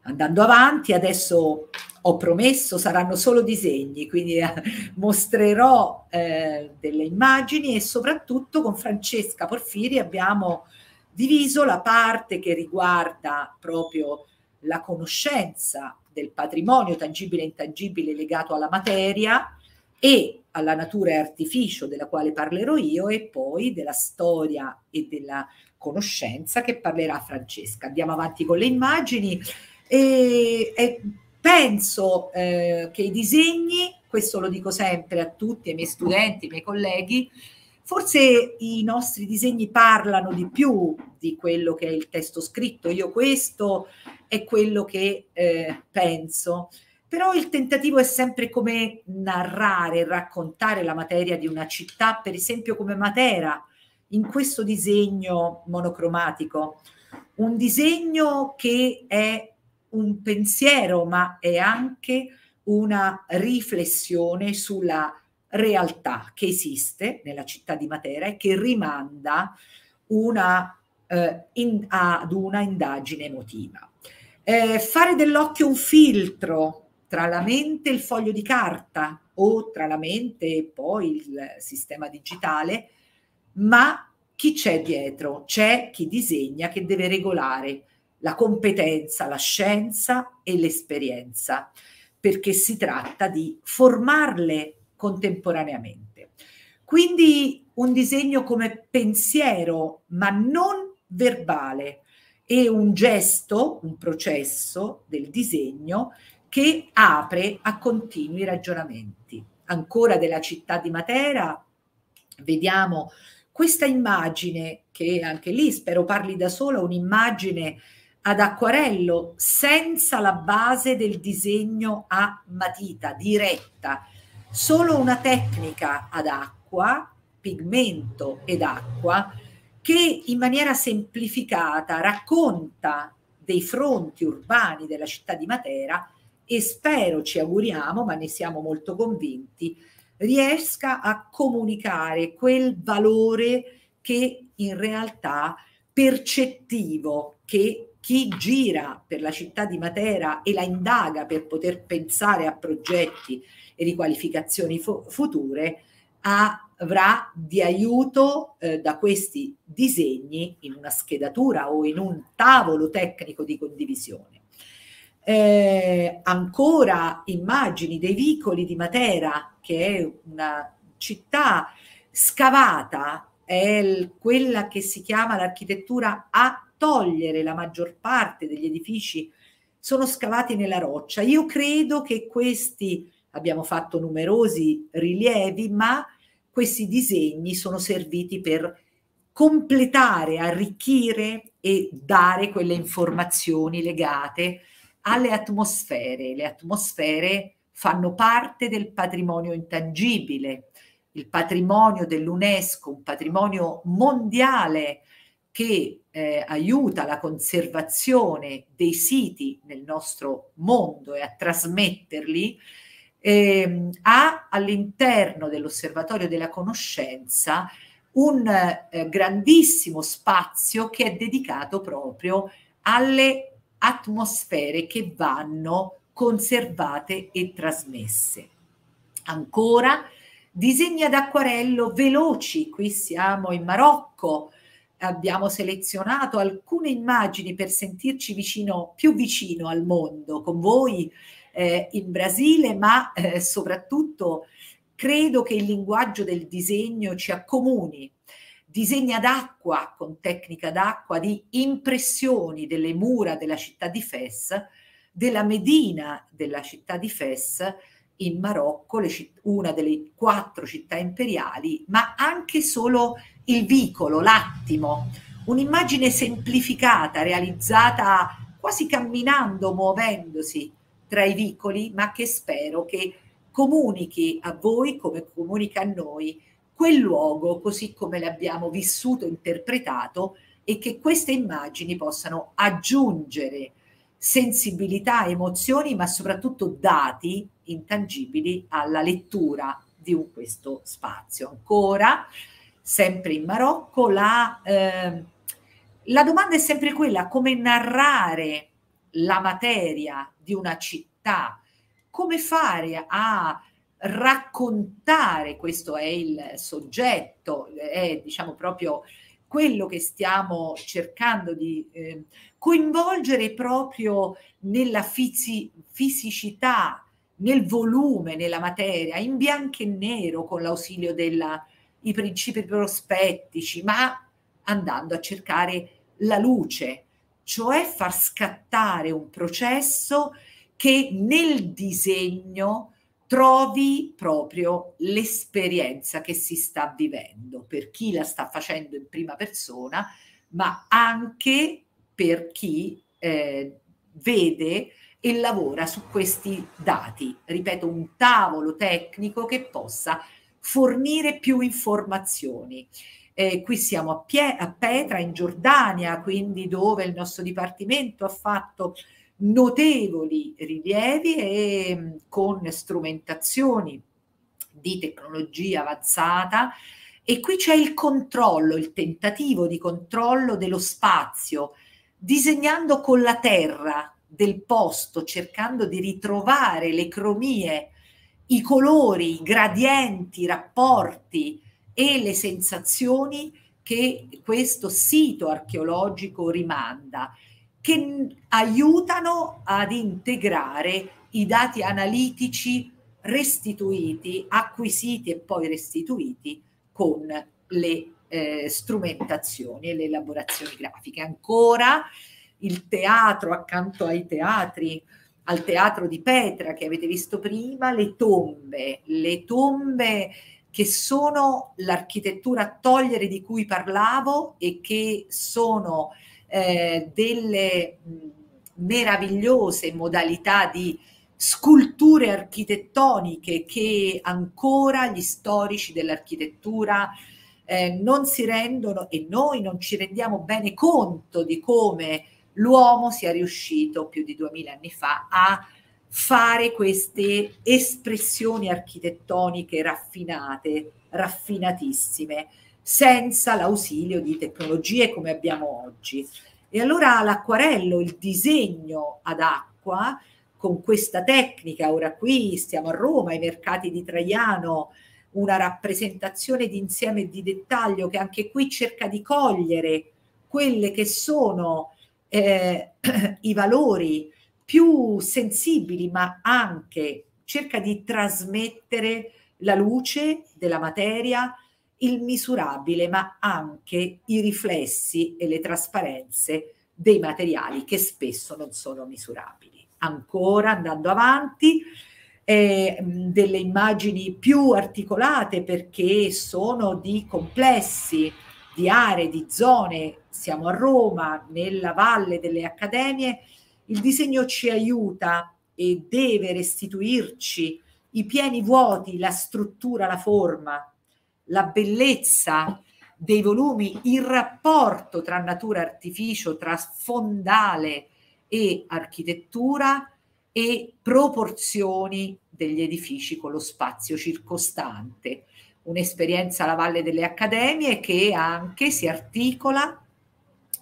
Andando avanti, adesso ho promesso saranno solo disegni, quindi eh, mostrerò eh, delle immagini e soprattutto con Francesca Porfiri abbiamo diviso la parte che riguarda proprio la conoscenza del patrimonio tangibile e intangibile legato alla materia e alla natura e artificio della quale parlerò io e poi della storia e della conoscenza che parlerà Francesca. Andiamo avanti con le immagini e, e Penso eh, che i disegni, questo lo dico sempre a tutti, ai miei studenti, ai miei colleghi, forse i nostri disegni parlano di più di quello che è il testo scritto. Io questo è quello che eh, penso. Però il tentativo è sempre come narrare, raccontare la materia di una città, per esempio come Matera, in questo disegno monocromatico. Un disegno che è un pensiero, ma è anche una riflessione sulla realtà che esiste nella città di Matera e che rimanda una, eh, in, ad una indagine emotiva. Eh, fare dell'occhio un filtro tra la mente e il foglio di carta o tra la mente e poi il sistema digitale, ma chi c'è dietro? C'è chi disegna che deve regolare la competenza, la scienza e l'esperienza, perché si tratta di formarle contemporaneamente. Quindi un disegno come pensiero, ma non verbale, e un gesto, un processo del disegno che apre a continui ragionamenti. Ancora della città di Matera, vediamo questa immagine che anche lì spero parli da sola, un'immagine ad acquarello senza la base del disegno a matita diretta, solo una tecnica ad acqua, pigmento ed acqua, che in maniera semplificata racconta dei fronti urbani della città di Matera e spero, ci auguriamo, ma ne siamo molto convinti, riesca a comunicare quel valore che in realtà percettivo che chi gira per la città di Matera e la indaga per poter pensare a progetti e riqualificazioni fu- future avrà di aiuto eh, da questi disegni in una schedatura o in un tavolo tecnico di condivisione. Eh, ancora immagini dei vicoli di Matera, che è una città scavata, è l- quella che si chiama l'architettura a togliere la maggior parte degli edifici sono scavati nella roccia. Io credo che questi, abbiamo fatto numerosi rilievi, ma questi disegni sono serviti per completare, arricchire e dare quelle informazioni legate alle atmosfere. Le atmosfere fanno parte del patrimonio intangibile, il patrimonio dell'UNESCO, un patrimonio mondiale che eh, aiuta la conservazione dei siti nel nostro mondo e a trasmetterli, ehm, ha all'interno dell'osservatorio della conoscenza un eh, grandissimo spazio che è dedicato proprio alle atmosfere che vanno conservate e trasmesse. Ancora, disegni ad acquarello veloci, qui siamo in Marocco, abbiamo selezionato alcune immagini per sentirci vicino, più vicino al mondo con voi eh, in Brasile, ma eh, soprattutto credo che il linguaggio del disegno ci accomuni. Disegna d'acqua con tecnica d'acqua di impressioni delle mura della città di Fes, della medina della città di Fes in Marocco, una delle quattro città imperiali, ma anche solo il vicolo, l'attimo, un'immagine semplificata, realizzata quasi camminando, muovendosi tra i vicoli, ma che spero che comunichi a voi come comunica a noi quel luogo così come l'abbiamo vissuto, interpretato e che queste immagini possano aggiungere sensibilità, emozioni, ma soprattutto dati intangibili alla lettura di questo spazio. Ancora, sempre in Marocco, la, eh, la domanda è sempre quella, come narrare la materia di una città, come fare a raccontare, questo è il soggetto, è diciamo proprio quello che stiamo cercando di eh, coinvolgere proprio nella fisi- fisicità, nel volume, nella materia, in bianco e nero con l'ausilio della i principi prospettici, ma andando a cercare la luce, cioè far scattare un processo che nel disegno trovi proprio l'esperienza che si sta vivendo per chi la sta facendo in prima persona, ma anche per chi eh, vede e lavora su questi dati. Ripeto, un tavolo tecnico che possa fornire più informazioni. Eh, qui siamo a, Pie- a Petra, in Giordania, quindi dove il nostro dipartimento ha fatto notevoli rilievi e mm, con strumentazioni di tecnologia avanzata. E qui c'è il controllo, il tentativo di controllo dello spazio, disegnando con la terra del posto, cercando di ritrovare le cromie i colori, i gradienti, i rapporti e le sensazioni che questo sito archeologico rimanda, che aiutano ad integrare i dati analitici restituiti, acquisiti e poi restituiti con le eh, strumentazioni e le elaborazioni grafiche. Ancora il teatro accanto ai teatri, al teatro di Petra che avete visto prima, le tombe, le tombe che sono l'architettura a togliere di cui parlavo e che sono eh, delle meravigliose modalità di sculture architettoniche che ancora gli storici dell'architettura eh, non si rendono e noi non ci rendiamo bene conto di come l'uomo sia riuscito più di duemila anni fa a fare queste espressioni architettoniche raffinate, raffinatissime, senza l'ausilio di tecnologie come abbiamo oggi. E allora l'acquarello, il disegno ad acqua, con questa tecnica, ora qui stiamo a Roma, ai mercati di Traiano, una rappresentazione di insieme e di dettaglio che anche qui cerca di cogliere quelle che sono eh, i valori più sensibili, ma anche cerca di trasmettere la luce della materia, il misurabile, ma anche i riflessi e le trasparenze dei materiali che spesso non sono misurabili. Ancora andando avanti, eh, delle immagini più articolate perché sono di complessi di aree, di zone, siamo a Roma, nella valle delle accademie, il disegno ci aiuta e deve restituirci i pieni vuoti, la struttura, la forma, la bellezza dei volumi, il rapporto tra natura e artificio, tra fondale e architettura e proporzioni degli edifici con lo spazio circostante un'esperienza alla Valle delle Accademie che anche si articola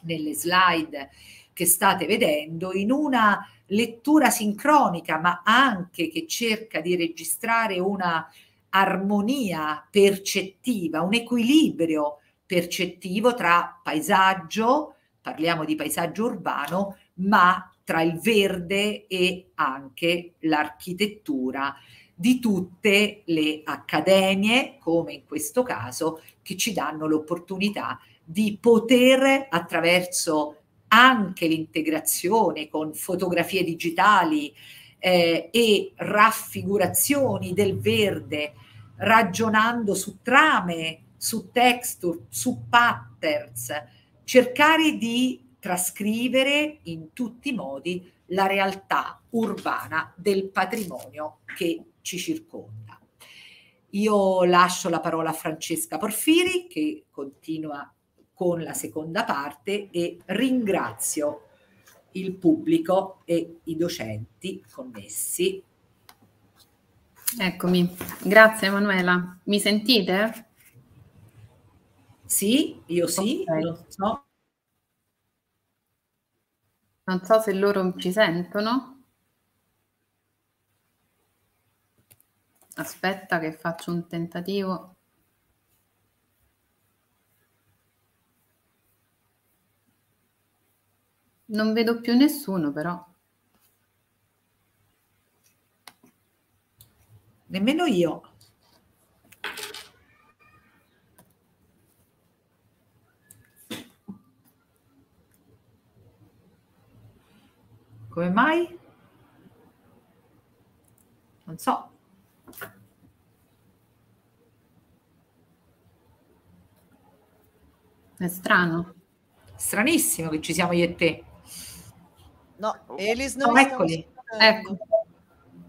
nelle slide che state vedendo in una lettura sincronica, ma anche che cerca di registrare una armonia percettiva, un equilibrio percettivo tra paesaggio, parliamo di paesaggio urbano, ma tra il verde e anche l'architettura di tutte le accademie, come in questo caso, che ci danno l'opportunità di poter attraverso anche l'integrazione con fotografie digitali eh, e raffigurazioni del verde, ragionando su trame, su texture, su patterns, cercare di trascrivere in tutti i modi la realtà urbana del patrimonio che ci circonda. Io lascio la parola a Francesca Porfiri che continua con la seconda parte e ringrazio il pubblico e i docenti connessi. Eccomi, grazie Emanuela. Mi sentite? Sì, io sì, okay. non so. Non so se loro ci sentono. Aspetta che faccio un tentativo. Non vedo più nessuno però. Nemmeno io. Come mai? Non so. È strano. Stranissimo che ci siamo io e te. No, oh. Elis non oh, eccoli. Ecco.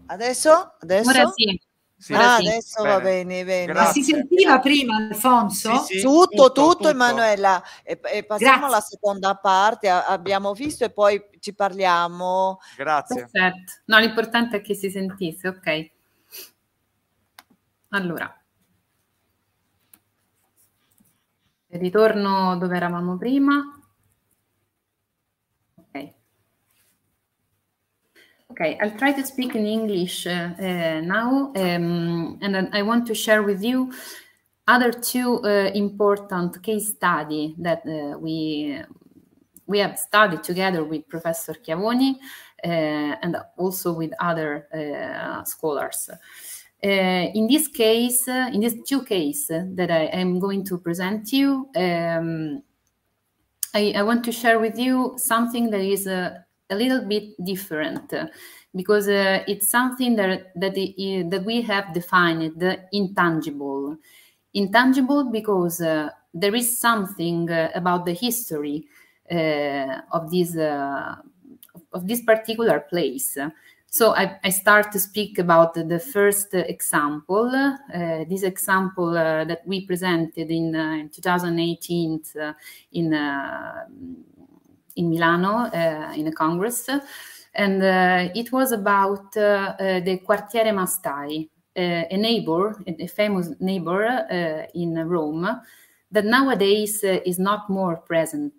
Adesso? Adesso? Ora sì. Sì, ah, adesso bene. va bene, bene. Ma si sentiva prima Alfonso? Sì, tutto, tutto, tutto, tutto, Emanuela. E, e passiamo Grazie. alla seconda parte, abbiamo visto e poi ci parliamo. Grazie. Perfetto. No, l'importante è che si sentisse, ok. Allora. Ritorno dove eravamo prima. Ok. Okay, I'll try to speak in English uh, now, um, and I want to share with you other two uh, important case study that eh, we we have studied together with Professor Chiavoni and also with other scholars. Uh, in this case, uh, in these two cases that I am going to present to you, um, I, I, want to share with you something that is uh, a little bit different uh, because uh, it's something that, that, it, that we have defined intangible. Intangible because there is something about the history of, this, of this particular place so I, I start to speak about the, the first example. Uh, this example uh, that we presented in, uh, in 2018 uh, in, uh, in Milano uh, in a congress. And it was about the Quartiere Mastai, a neighbor, a famous neighbor in Rome that nowadays is not more present.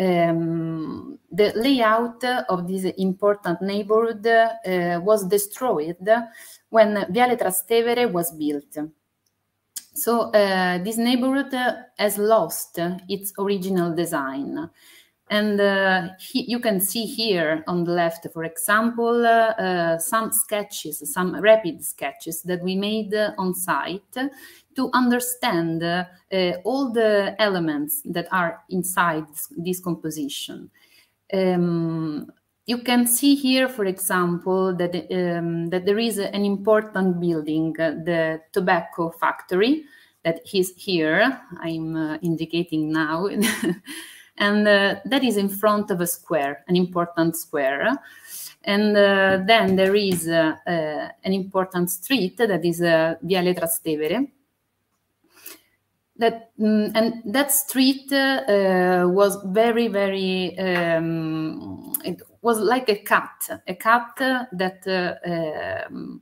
Um, the layout of this important neighborhood uh, was destroyed when Viale Trastevere was built. So uh, this neighborhood has lost its original design. And uh, he, you can see here on the left, for example, uh, some sketches, some rapid sketches that we made on site to understand uh, all the elements that are inside this, composition. Um, you can see here, for example, that, um, that there is an important building, uh, the tobacco factory, that is here, I'm uh, indicating now. and uh, that is in front of a square, an important square. And uh, then there is uh, uh, an important street that is uh, Via Letras that mm, and that street uh, was very very um, it was like a cut a cut that uh, um,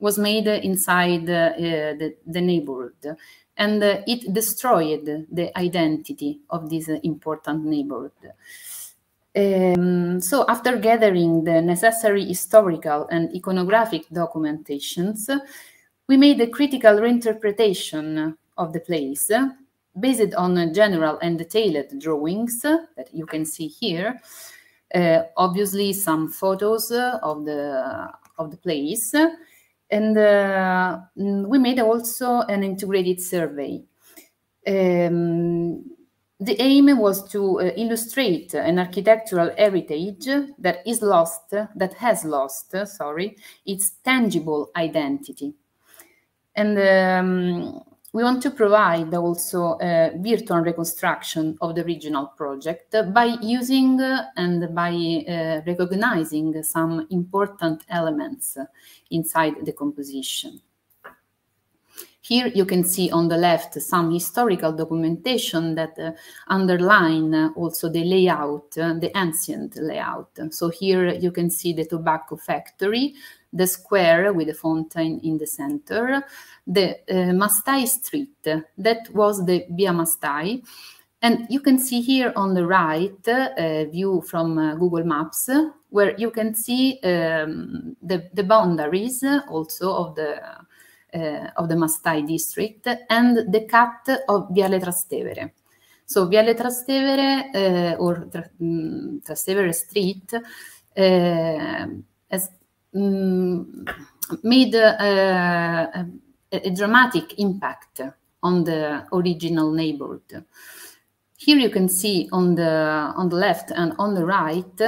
was made inside uh, the, the, neighborhood and uh, it destroyed the identity of this important neighborhood um, so after gathering the necessary historical and iconographic documentations we made a critical reinterpretation of the place based on general and detailed drawings that you can see here. Uh, obviously, some photos of the of the place, and uh, we made also an integrated survey. Um, the aim was to uh, illustrate an architectural heritage that is lost, that has lost, sorry, its tangible identity. And um, we want to provide also a uh, virtual reconstruction of the regional project by using uh, and by uh, recognizing some important elements inside the composition. Here you can see on the left some historical documentation that uh, underline uh, also the layout, uh, the ancient layout. So here you can see the tobacco factory the square with the fountain in the center, the uh, Mastai Street, that was the Via Mastai. And you can see here on the right uh, view from uh, Google Maps, where you can see um, the, the boundaries also of the, uh, of the Mastai district and the cut of Viale Trastevere. So Viale Trastevere uh, or Tra mm, Trastevere Street uh, has um, made a, a, a, dramatic impact on the original neighborhood. Here you can see on the, on the left and on the right,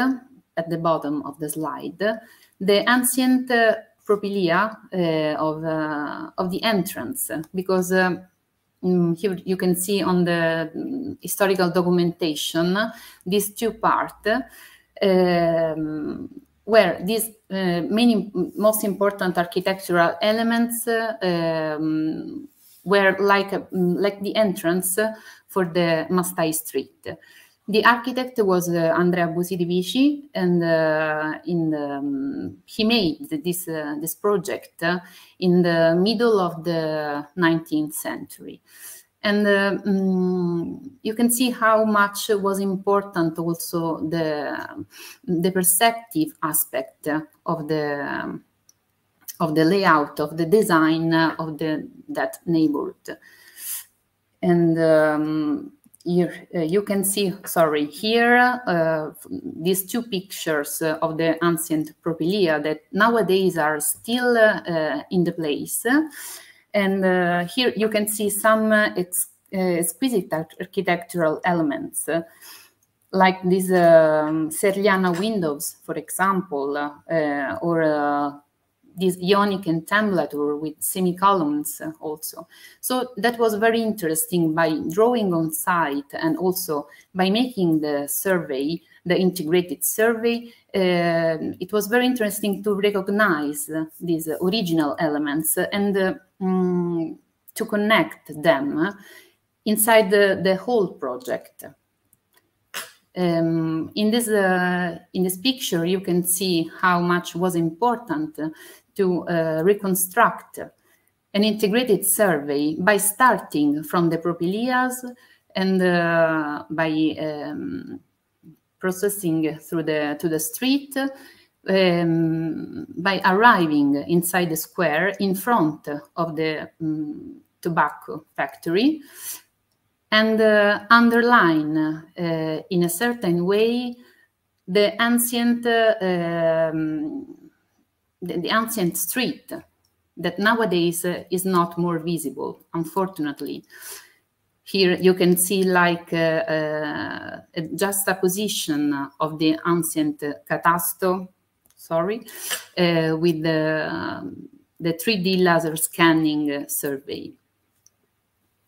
at the bottom of the slide, the ancient uh, propylia uh, of, uh, of the entrance, because um, mm, here you can see on the historical documentation these two parts um, where these uh, many most important architectural elements uh, um, were like, mm, like the entrance for the Mastai Street. The architect was uh, Andrea Busi di Vici, and uh, in the, um, he made this, uh, this project in the middle of the 19th century and uh, um, you can see how much was important also the the perceptive aspect of the of the layout of the design of the that neighborhood and um, here, uh, you can see, sorry, here, uh, these two pictures uh, of the ancient propylia that nowadays are still uh, in the place. And uh, here you can see some uh, ex uh, exquisite architectural elements, uh, like these um, windows, for example, uh, or this ionic entablature with semicolons uh, also. So that was very interesting by drawing on site and also by making the survey, the integrated survey, uh, it was very interesting to recognize these original elements and uh, mm, to connect them inside the, the whole project. Um, in this uh, in this picture, you can see how much was important to uh, reconstruct an integrated survey by starting from the propylaeas and uh, by um, processing through the to the street um, by arriving inside the square in front of the um, tobacco factory and uh, underline uh, in a certain way the ancient uh, um, the, the ancient street that nowadays uh, is not more visible, unfortunately. Here you can see like uh, uh, just a position of the ancient catasto, sorry, uh, with the, um, the 3D laser scanning survey.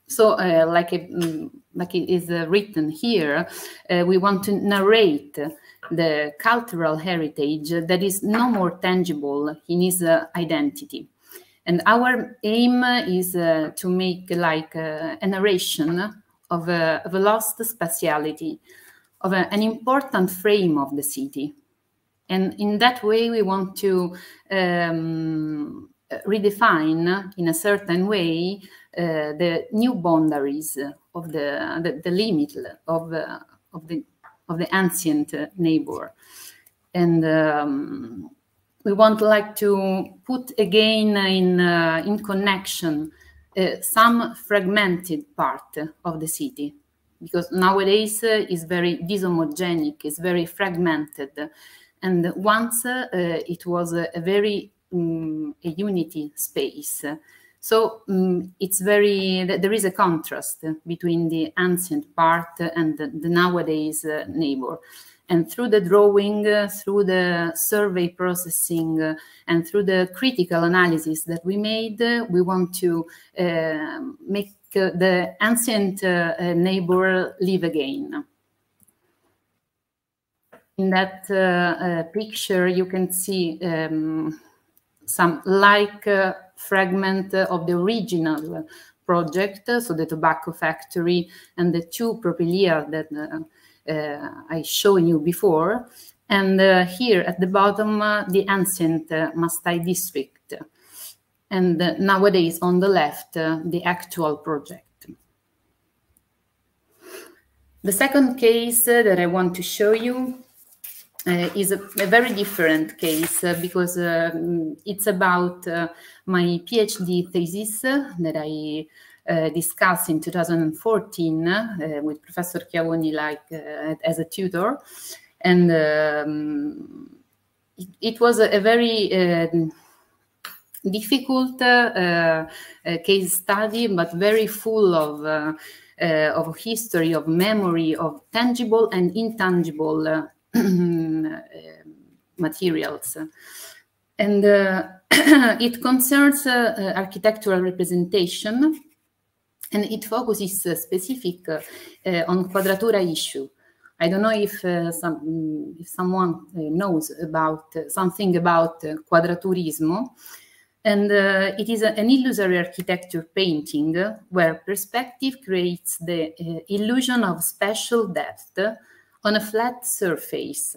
So uh, like, it, um, like it is uh, written here, we want to narrate the cultural heritage that is no more tangible in his uh, identity. And our aim is uh, to make like uh, a narration of a, of a lost speciality, of a, an important frame of the city. And in that way, we want to um, redefine in a certain way uh, the new boundaries of the, the, the limit of, uh, of the of the ancient uh, neighbor. And um, we want like to put again in, uh, in connection uh, some fragmented part of the city because nowadays uh, is very dishomogeneous, it's very fragmented. And once uh, it was a, a very um, a unity space. So um, it's very, there is a contrast between the ancient part and the, the nowadays uh, neighbor. And through the drawing, uh, through the survey processing, uh, and through the critical analysis that we made, uh, we want to uh, make uh, the ancient neighbor live again. In that picture, you can see um, some like uh, fragment of the original project, so the tobacco factory and the two propylia that uh, I showed you before. And uh, here at the bottom, uh, the ancient Mastai district. And nowadays on the left, the actual project. The second case that I want to show you uh, is a, a, very different case uh, because uh, it's about my PhD thesis that I uh, discussed in 2014 uh, with Professor Chiavoni, like uh, as a tutor, and um, it, it, was a, a very um, difficult uh, uh, case study, but very full of uh, of history, of memory, of tangible and intangible materials, and. it concerns uh, uh, architectural representation and it focuses uh, specific uh, on quadratura issue. I don't know if, some, mm, if someone knows about something about quadraturismo, and uh, it is a, an illusory architecture painting where perspective creates the uh, illusion of special depth on a flat surface.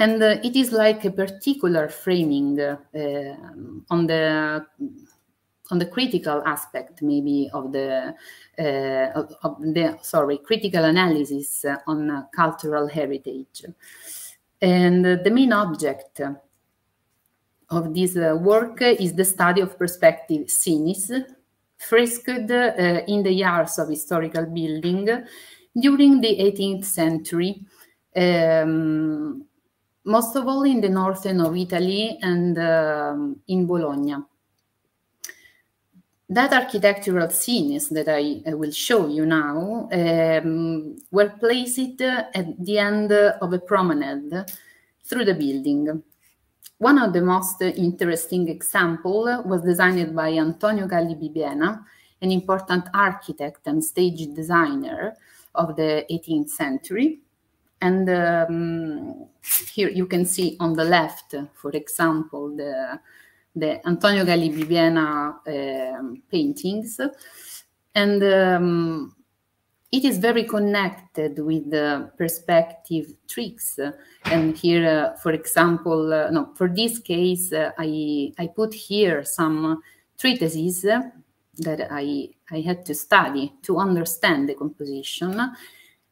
And uh, it is like a particular framing uh, uh, on the on the critical aspect, maybe of the, uh, of the sorry critical analysis on cultural heritage. And the main object of this uh, work is the study of perspective scenes frescoed uh, in the yards of historical building during the 18th century um, most of all in the northern of Italy and um, in Bologna. That architectural scenes that I, I will show you now um, were placed at the end of a promenade through the building. One of the most interesting example was designed by Antonio Galli an important architect and stage designer of the 18th century, and um, here you can see on the left, for example, the, the Antonio Galibibiena uh, um, paintings. And um, it is very connected with the perspective tricks. And here, uh, for example, uh, no, for this case, uh, I, I put here some treatises that I, I had to study to understand the composition.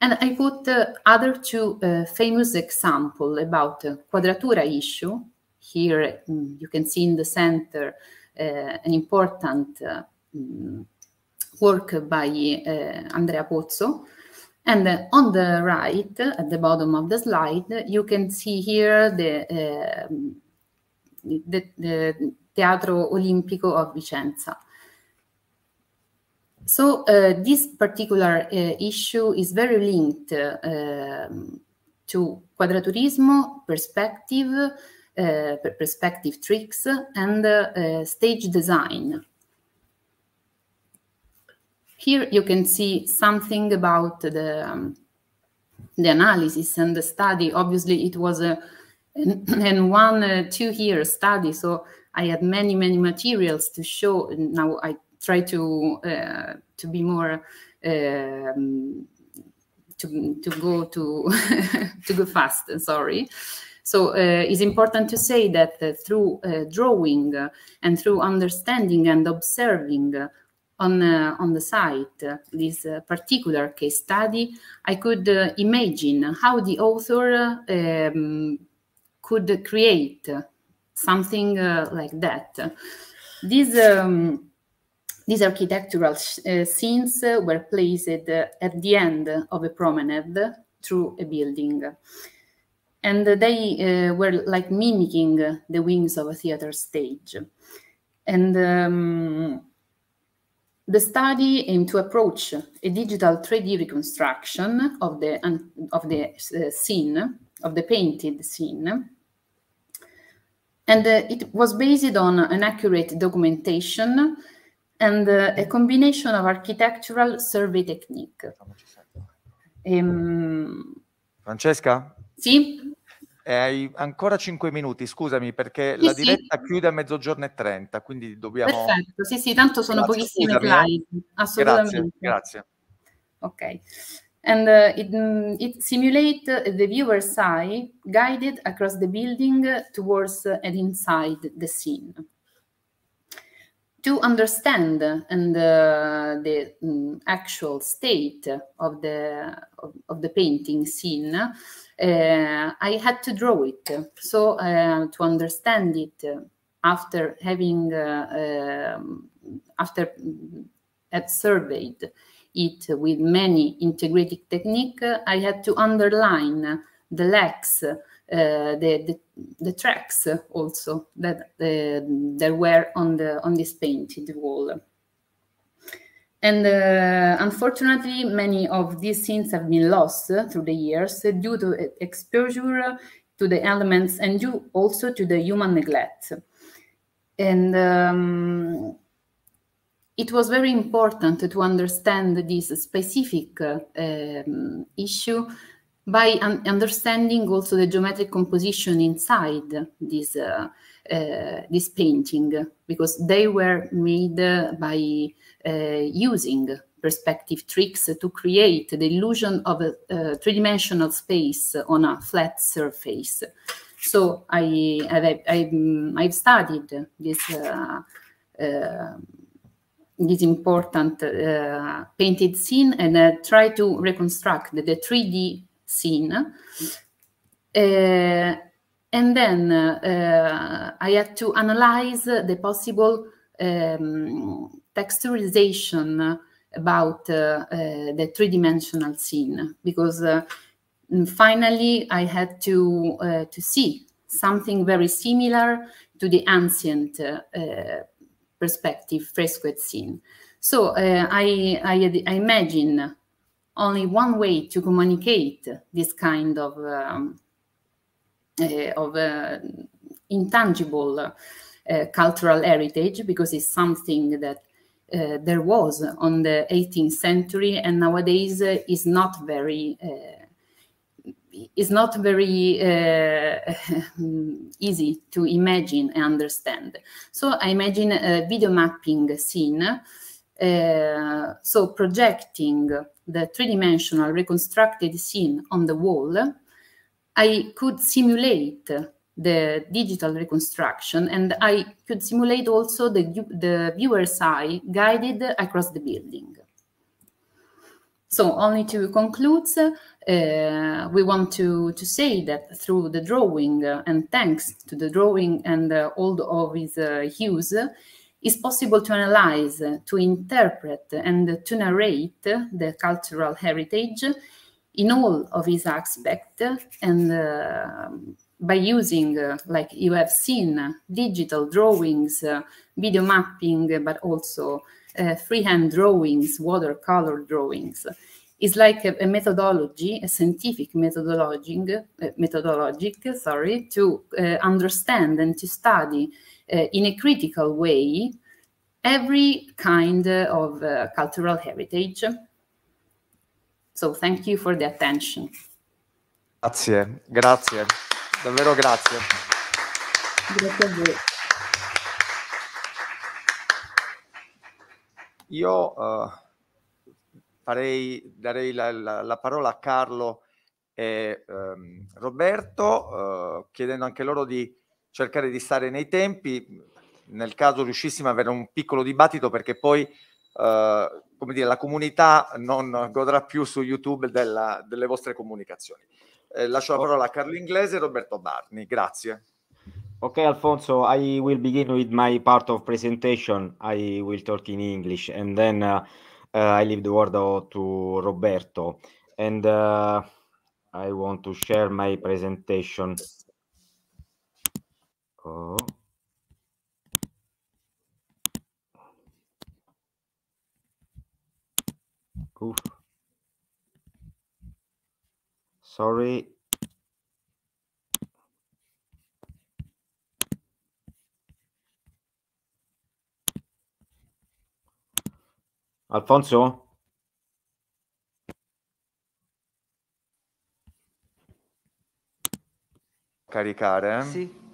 And I put other two uh, famous example about quadratura issue. Here mm, you can see in the center uh, an important uh, mm, work by uh, Andrea Pozzo. And on the right, at the bottom of the slide, you can see here the, mm, the, the Teatro Olimpico of Vicenza. So uh, this particular uh, issue is very linked um, to quadraturismo, perspective, uh, perspective tricks, and stage design. Here you can see something about the um, the analysis and the study. Obviously, it was a and one uh, two year study, so I had many many materials to show. Now I try to uh, to be more um, to to go to to go fast. Sorry. So uh, it's important to say that uh, through uh, drawing and through understanding and observing on uh, on the site this uh, particular case study, I could imagine how the author um, could create something like that. This. Um, these architectural uh, scenes uh, were placed at the end of a promenade through a building. And they uh, were like mimicking the wings of a theater stage. And um, the study aimed to approach a digital 3D reconstruction of the, of the scene, of the painted scene. And uh, it was based on an accurate documentation and uh, a combination of architectural survey technique. Um, Francesca? Sì? Eh, hai ancora 5 minuti, scusami, perché sì, la diretta sì. chiude a mezzogiorno e 30, quindi dobbiamo... Perfetto, sì, sì, tanto sono grazie, pochissime scusami. Eh. slide, assolutamente. Grazie, grazie. Ok. And uh, it, mm, it simulates the viewer's eye guided across the building towards and inside the scene. to understand and uh, the um, actual state of the of, of the painting scene uh, i had to draw it so uh, to understand it uh, after having uh, um, after mm, had surveyed it with many integrating technique i had to underline the lacks uh, the, the, the tracks also that uh, there were on the on this painted wall. And uh, unfortunately, many of these scenes have been lost uh, through the years uh, due to exposure to the elements and due also to the human neglect. And um, it was very important to understand this specific um, issue by un understanding also the geometric composition inside this, uh, uh, this painting, because they were made uh, by uh, using perspective tricks to create the illusion of a, a three-dimensional space on a flat surface. So I, I, I, I've studied this, uh, uh, this important painted scene and I try to reconstruct the 3D scene. Uh, and then uh, I had to analyze the possible um, texturization about eh, the three-dimensional scene because eh, finally I had to to see something very similar to the ancient perspective frescoed scene. So I, I, I imagine only one way to communicate this kind of um, uh, of uh, intangible uh, cultural heritage because it's something that uh, there was on the 18th century and nowadays is not very is not very uh, uh easy to imagine and understand. So I imagine a video mapping scene uh, so projecting the three-dimensional reconstructed scene on the wall, I could simulate the digital reconstruction and I could simulate also the, the viewer's eye guided across the building. So only to conclude, uh, we want to, to say that through the drawing uh, and thanks to the drawing and uh, all of his uh, hues, it's possible to analyze, to interpret, and to narrate the cultural heritage in all of its aspects and uh, by using, uh, like you have seen, digital drawings, uh, video mapping, but also uh, freehand drawings, watercolor drawings. It's like a, a methodology, a scientific methodology, uh, methodologic, sorry, to uh, understand and to study uh, in a critical way every kind of uh, cultural heritage. So thank you for the attention. Grazie, grazie, davvero grazie. Grazie a voi. Io uh, farei, darei la, la, la, parola a Carlo e um, Roberto, uh, chiedendo anche loro di cercare di stare nei tempi, nel caso riuscissimo ad avere un piccolo dibattito perché poi eh, come dire, la comunità non godrà più su YouTube della, delle vostre comunicazioni. Eh, lascio la parola a Carlo Inglese e Roberto Barni, grazie. Ok, Alfonso, I will begin with my part of presentation. I will talk in English and then uh, uh, I leave the word to Roberto. And uh, I want to share my presentation. Oh. Ecco. Oof. Sorry. Alfonso? Caricare? Sì.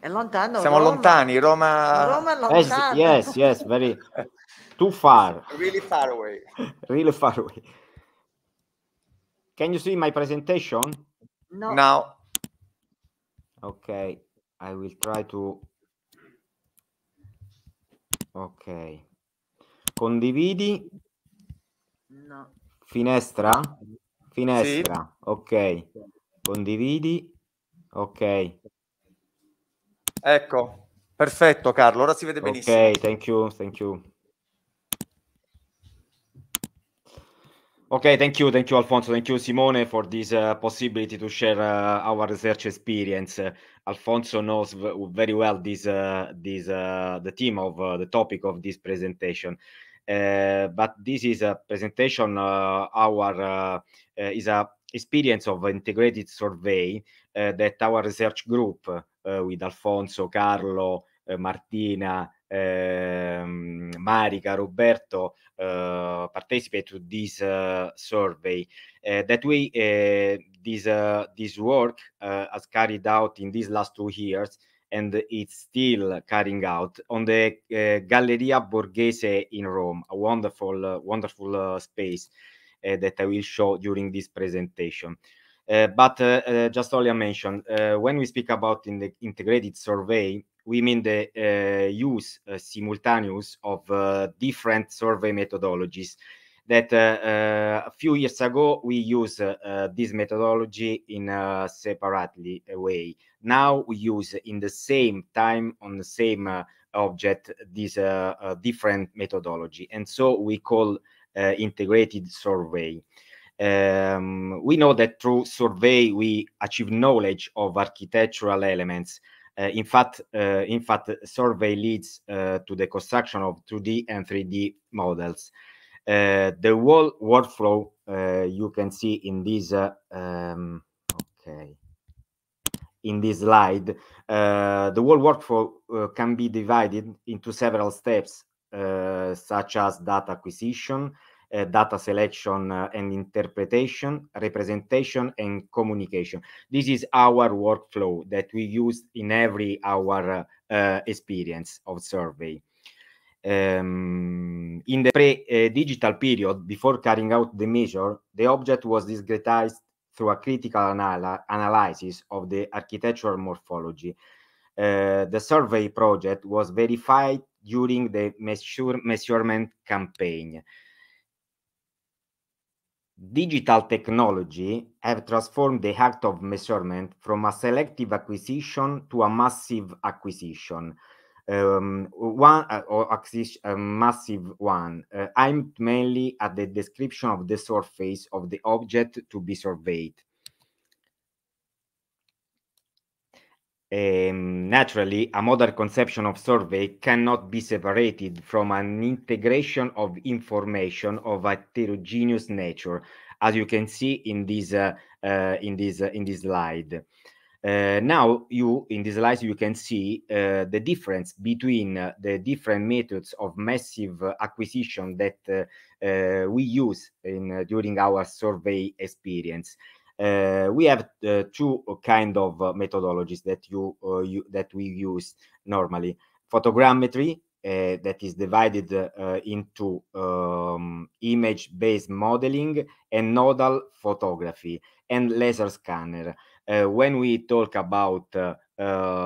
È lontano. Siamo Roma. lontani, Roma. Roma lontano. Yes, yes, very too far. Really far away. Really far away. Can you see my presentation? No. Now. Okay, I will try to Ok. Condividi? No. Finestra? Finestra. Sì. Ok. Condividi? Ok. Ecco, perfetto Carlo, ora si vede benissimo. Ok, thank you, thank you. Ok, thank you, thank you, Alfonso, thank you, Simone, for this uh, possibility to share uh, our research experience. Uh, Alfonso knows very well this, uh, this, uh, the theme of uh, the topic of this presentation. but this is a presentation. our is a experience of integrated survey that our research group With eh, Alfonso, Carlo, eh, Martina, um, ehm, Marika, Roberto eh, participate to this uh, survey. Uh, that way, this this work uh, has carried out in these last two years, and it's still carrying out on the Galleria Borghese in Rome, a wonderful, wonderful space that I will show during this presentation. Uh, but uh, uh, just earlier mentioned when we speak about in the integrated survey, we mean the use simultaneous of different survey methodologies that uh, uh, a few years ago we use uh, this methodology in a separately way. Now we use in the same time on the same object this different methodology, and so we call integrated survey. Um, we know that through survey we achieve knowledge of architectural elements. Uh, in fact, uh, in fact, survey leads uh, to the construction of 2D and 3D models. Uh, the whole workflow uh, you can see in this uh, um, okay in this slide. the whole workflow can be divided into several steps, such as data acquisition, Eh, data selection eh, and interpretation, representation and communication. This is our workflow that we use in every our uh, experience of survey. Um, in the pre-digital period, before carrying out the measure, the object was discretized through a critical anal analysis of the architectural morphology. the survey project was verified during the measure measurement campaign. Digital technology have transformed the art of measurement from a selective acquisition to a massive acquisition. Um, one uh, or axis, a massive one, uh, aimed mainly at the description of the surface of the object to be surveyed. Um, naturally, a modern conception of survey cannot be separated from an integration of information of a heterogeneous nature, as you can see in this uh, uh, in this uh, in this slide. Uh, now, you in this slide you can see uh, the difference between uh, the different methods of massive acquisition that we use in during our survey experience. Eh, we have eh, two kind of eh, methodologies that you, you, that we use normally photogrammetry that is divided into um, image-based modeling and nodal photography and laser scanner. when we talk about uh,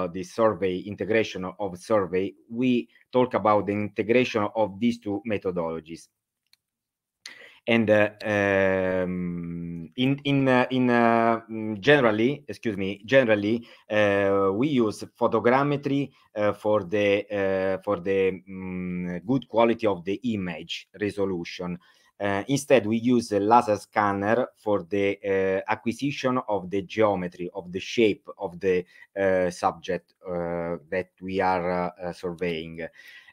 the survey integration of survey, we talk about the integration of these two methodologies and uh, um, in in uh, in uh, mm, generally excuse me generally uh, we use photogrammetry uh, for the uh, for the um, good quality of the image resolution instead we use a laser scanner for the acquisition of the geometry of the shape of the subject that we are surveying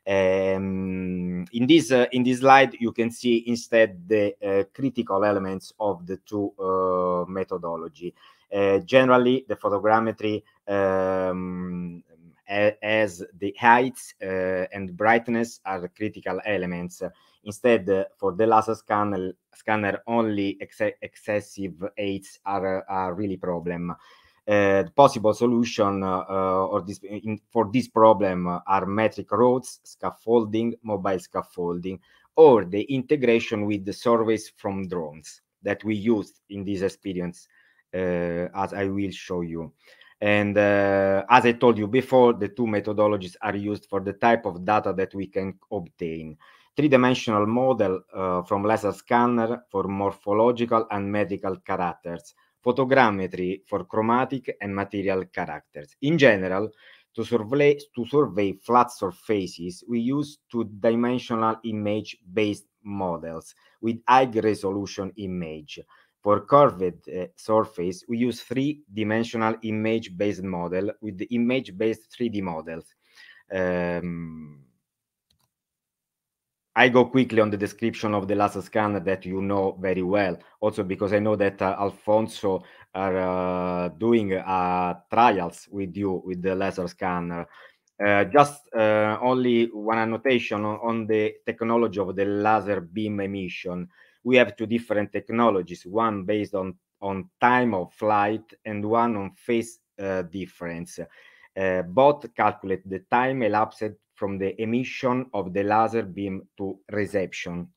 um, in this uh, in this slide, you can see instead the uh, critical elements of the two uh, methodology. Eh, generally, the photogrammetry um, ehm, as the heights and brightness are critical elements. Instead, for the laser scanner, scanner only ex excessive heights are, are really problem uh, possible solution uh, uh, or this in, for this problem are metric roads, scaffolding, mobile scaffolding, or the integration with the surveys from drones that we used in this experience, uh, as I will show you. And uh, as I told you before, the two methodologies are used for the type of data that we can obtain. Three-dimensional model uh, from laser scanner for morphological and medical characters, photogrammetry for chromatic and material characters. In general, to survey, to survey flat surfaces, we use two-dimensional image-based models with high-resolution image. For curved uh, surface, we use three-dimensional image-based model with the image-based 3D models. Um, I go quickly on the description of the last scan that you know very well, also because I know that uh, Alfonso are uh, doing uh, trials with you with the laser scanner. Uh, just uh, only one annotation on, on, the technology of the laser beam emission. We have two different technologies, one based on, on time of flight and one on phase uh, difference. both calculate the time elapsed from the emission of the laser beam to reception.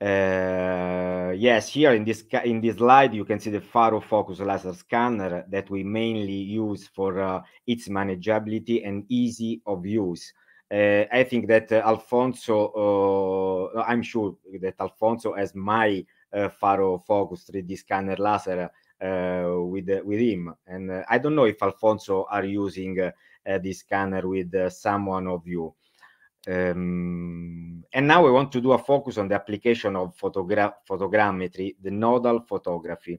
Uh, yes, here in this in this slide you can see the Faro focus laser scanner that we mainly use for uh, its manageability and easy of use. Uh, I think that uh, Alfonso, uh, I'm sure that Alfonso has my uh, Faro focus 3D scanner laser with with him, and I don't know if Alfonso are using uh, this scanner with uh, someone of you. Um, and now we want to do a focus on the application of photogra photogrammetry, the nodal photography.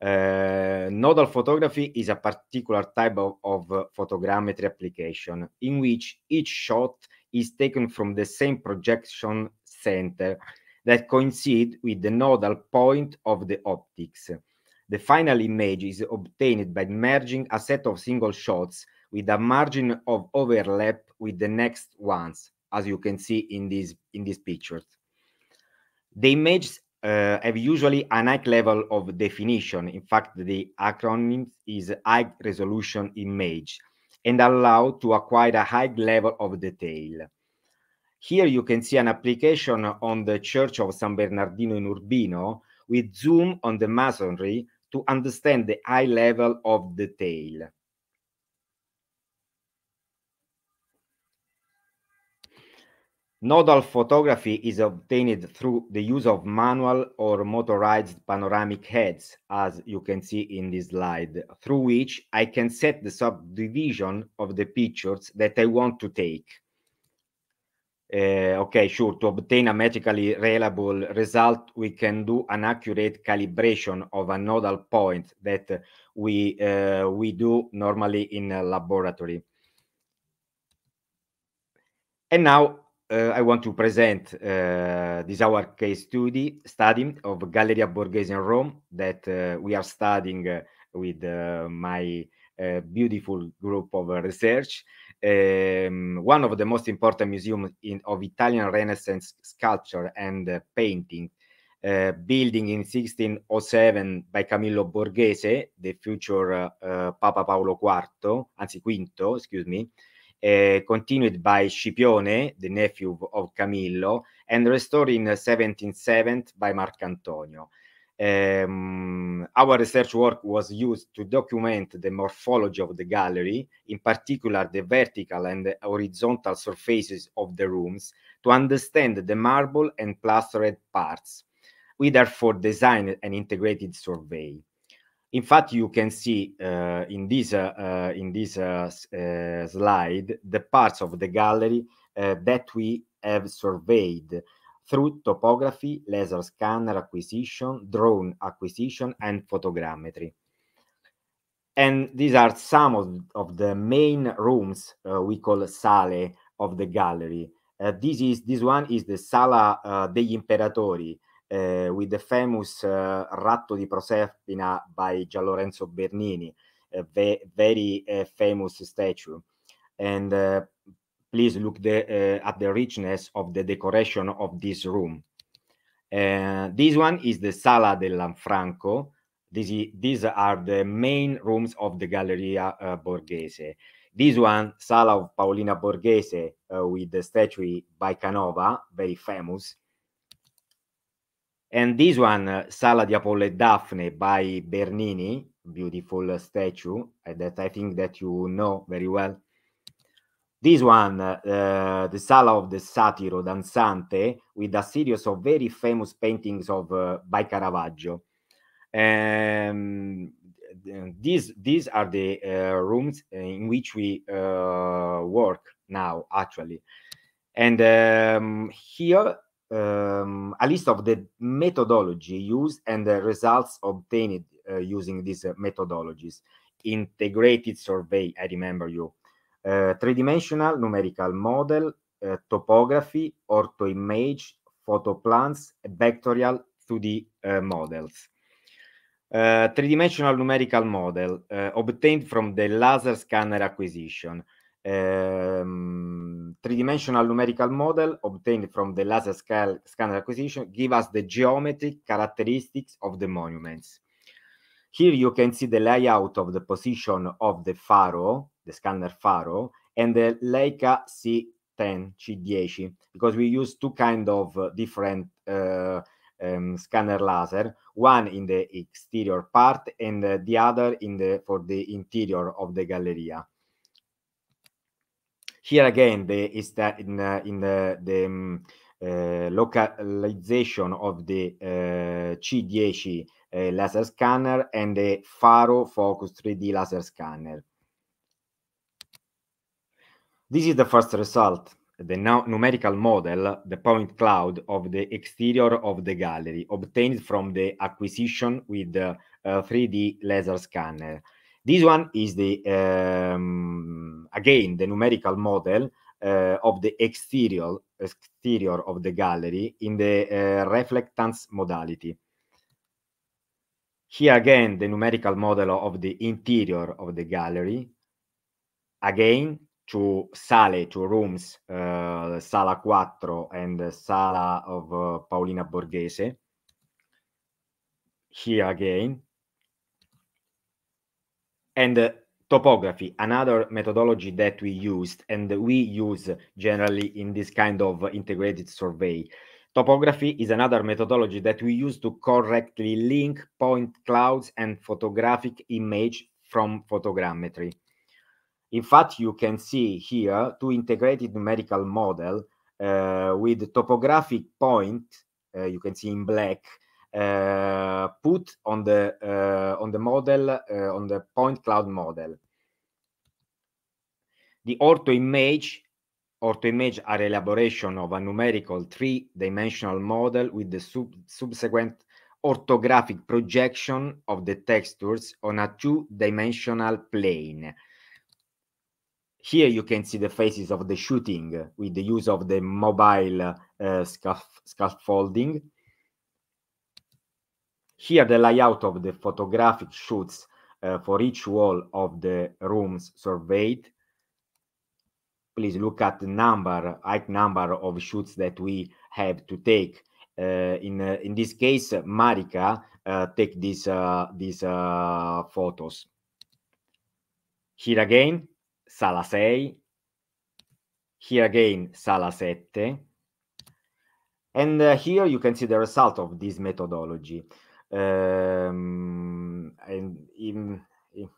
Uh, nodal photography is a particular type of, of uh, photogrammetry application in which each shot is taken from the same projection center that coincide with the nodal point of the optics. The final image is obtained by merging a set of single shots with a margin of overlap with the next ones, as you can see in these in these pictures. The images uh, have usually a high level of definition. In fact, the acronym is high resolution image and allow to acquire a high level of detail. Here you can see an application on the Church of San Bernardino in Urbino with zoom on the masonry to understand the high level of detail. Nodal photography is obtained through the use of manual or motorized panoramic heads, as you can see in this slide, through which I can set the subdivision of the pictures that I want to take. Uh, okay, sure, to obtain a metrically reliable result, we can do an accurate calibration of a nodal point that we, uh, we do normally in a laboratory. And now uh, I want to present uh, this our case study, study of Galleria Borghese in Rome that uh, we are studying uh, with uh, my uh, beautiful group of research. Um, one of the most important museums in, of Italian Renaissance sculpture and painting, building in 1607 by Camillo Borghese, the future Papa Paolo IV, anzi Quinto, excuse me, uh, continued by Scipione, the nephew of Camillo, and restored in 1707 by Marc Antonio. Um, our research work was used to document the morphology of the gallery, in particular the vertical and the horizontal surfaces of the rooms, to understand the marble and plastered parts. We therefore designed an integrated survey in fact, you can see uh, in this uh, uh in this uh, uh, slide the parts of the gallery that we have surveyed through topography, laser scanner acquisition, drone acquisition, and photogrammetry. And these are some of, of the main rooms we call sale of the gallery. this is this one is the Sala degli Imperatori, Eh, with the famous uh, Ratto di Proserpina by Gianlorenzo Bernini, a ve very uh, famous statue. And uh, please look the, at the richness of the decoration of this room. this one is the Sala del Lanfranco. This these are the main rooms of the Galleria Borghese. This one, Sala of Paolina Borghese, with the statue by Canova, very famous. And this one, uh, Sala di Apollo Daphne by Bernini, beautiful statue uh, that I think that you know very well. This one, uh, the Sala of the Satiro Danzante, with a series of very famous paintings of uh, by Caravaggio. Um, these these are the uh, rooms in which we uh, work now, actually. And um, here um, a list of the methodology used and the results obtained uh, using these uh, methodologies. Integrated survey, I remember you. Uh, three-dimensional numerical model, uh, topography, orthoimage, photoplans, vectorial 2D uh, models. Uh, three-dimensional numerical model obtained from the laser scanner acquisition um, three-dimensional numerical model obtained from the laser scale scanner acquisition give us the geometric characteristics of the monuments. Here you can see the layout of the position of the faro, the scanner faro, and the Leica C10, C10, because we use two kind of uh, different uh, um, scanner laser, one in the exterior part and uh, the other in the for the interior of the galleria here again the is that in uh, in the the um, uh, localization of the uh, C10 uh, laser scanner and the Faro Focus 3D laser scanner. This is the first result, the numerical model, the point cloud of the exterior of the gallery, obtained from the acquisition with the 3D uh, laser scanner. This one is the, um, again, the numerical model uh, of the exterior, exterior of the gallery in the uh, reflectance modality. Here again, the numerical model of the interior of the gallery. Again, to sale, to rooms, uh, Sala 4 and Sala of uh, Paulina Borghese. Here again, and uh, topography another methodology that we used and we use generally in this kind of integrated survey topography is another methodology that we use to correctly link point clouds and photographic image from photogrammetry in fact you can see here two integrated numerical model uh, with topographic point uh, you can see in black Eh, put on the eh, on the model eh, on the point cloud model. The ortho image ortho image are elaboration of a numerical three-dimensional model with the sub subsequent orthographic projection of the textures on a two-dimensional plane. Here you can see the faces of the shooting with the use of the mobile uh, scaf scaffolding. Here, the layout of the photographic shoots uh, for each wall of the rooms surveyed. Please look at the number, height number of shoots that we have to take. Uh, in uh, in this case, Marika uh, take uh, these these uh, photos. Here again, sala 6. Here again, sala 7. And here you can see the result of this methodology um, and in, in,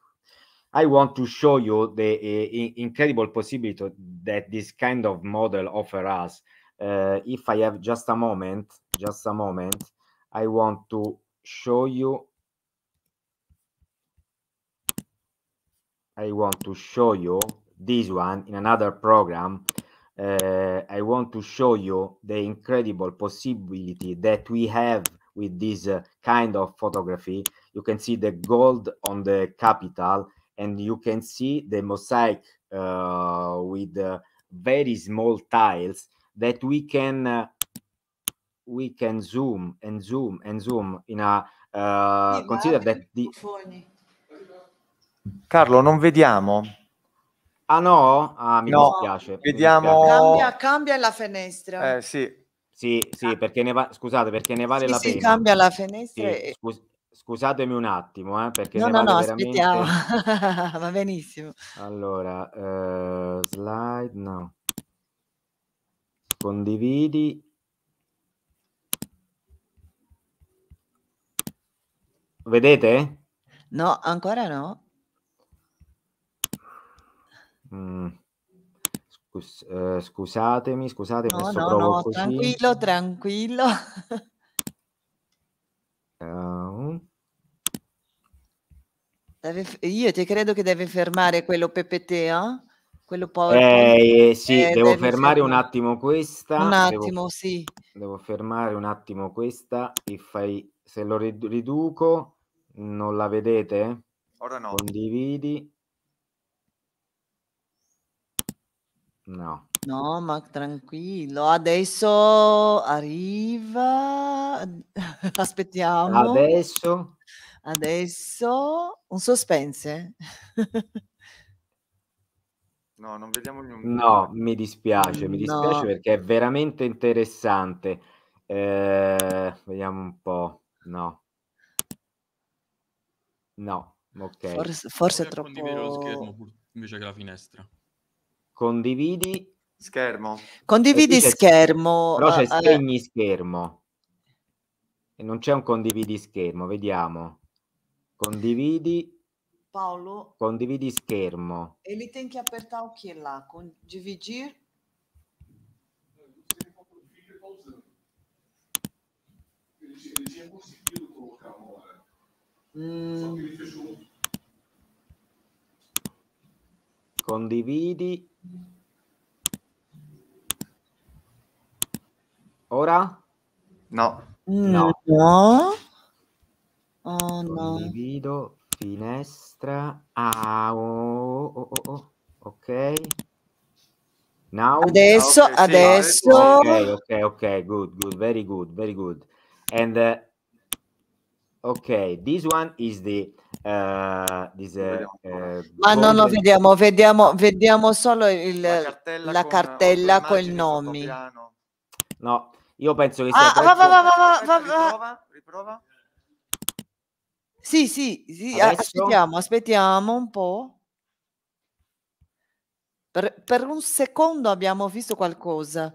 I want to show you the uh, incredible possibility that this kind of model offer us. Uh, if I have just a moment, just a moment, I want to show you. I want to show you this one in another program. Uh, I want to show you the incredible possibility that we have with this uh, kind of photography. You can see the gold on the capital, and you can see the mosaic uh, with uh, very small tiles that we can uh, we can zoom and zoom and zoom in a uh, consider that the Carlo non vediamo Ah no? Ah, mi no, dispiace. Vediamo... Cambia, cambia la finestra. Eh sì, Sì, sì, ah. perché ne va... scusate, perché ne vale sì, la pena. Si cambia la finestra. Sì, e... scus scusatemi un attimo, eh, perché no, ne no, vale no, veramente... aspettiamo. va benissimo. Allora, eh, slide, no. Condividi. Vedete? No, ancora no. Mm. Eh, scusatemi, scusatemi. No, no, no, così. tranquillo, tranquillo. Ehm. Deve, io ti credo che deve fermare quello PPT, quello PowerPoint. Eh, eh, sì, eh, devo fermare un attimo questa. Un attimo, devo, sì. Devo fermare un attimo questa. I, se lo riduco, non la vedete? Ora no. Condividi. No. No, ma tranquillo. Adesso arriva. Aspettiamo. Adesso. Adesso un sospense. no, non vediamo niente. No, mi dispiace, mi dispiace no. perché è veramente interessante. Eh, vediamo un po'. No. No, ok. Forse, forse è troppo... Lo schermo, Invece che la finestra condividi schermo. Condividi schermo. Però c'è eh, eh. spegni schermo. E non c'è un condividi schermo, vediamo. Condividi Paolo. Condividi schermo. Ele tem que apertar o que lá? Dividir? Ele tinha conseguido colocar uma hora. Só che ele fechou. Condividi Ora? No. No. no. Oh, no. Condivido finestra. Ah, oh, oh, oh, ok. Now? Adesso, okay, adesso. Ok, ok, ok, good, good, very good, very good. And uh, ok, this one is the eh, dice, eh, ma non lo vediamo, vediamo, vediamo solo il, la cartella, la con, cartella con, il nome. No, io penso che sia. Ah, va, va, va, va, Riprova, riprova. Sì, sì, sì. Adesso... aspettiamo, aspettiamo un po'. Per, per, un secondo abbiamo visto qualcosa.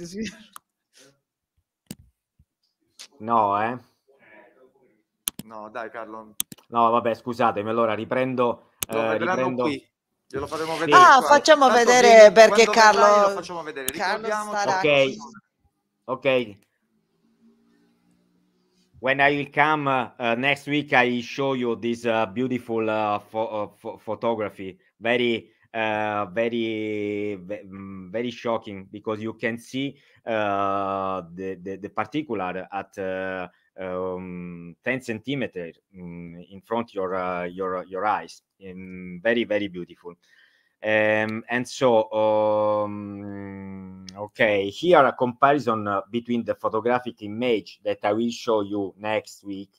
Mm. No, eh. No, dai Carlo, No, vabbè, scusatemi, allora riprendo... Lo eh, riprendo... qui. Glielo faremo vedere. Ah, qua. facciamo Tanto vedere bene, perché Carlo... Vedrai, facciamo vedere. Ricordiamo... Ok. Ok. when I will come uh, next week, I show you this uh, beautiful uh, pho pho uh, photography. Very, uh, very, mm, very shocking because you can see uh, the, the, the particular at um, 10 centimeter um, in front your uh, your uh, your eyes um, very very beautiful um, and so um, okay here a comparison uh, between the photographic image that i will show you next week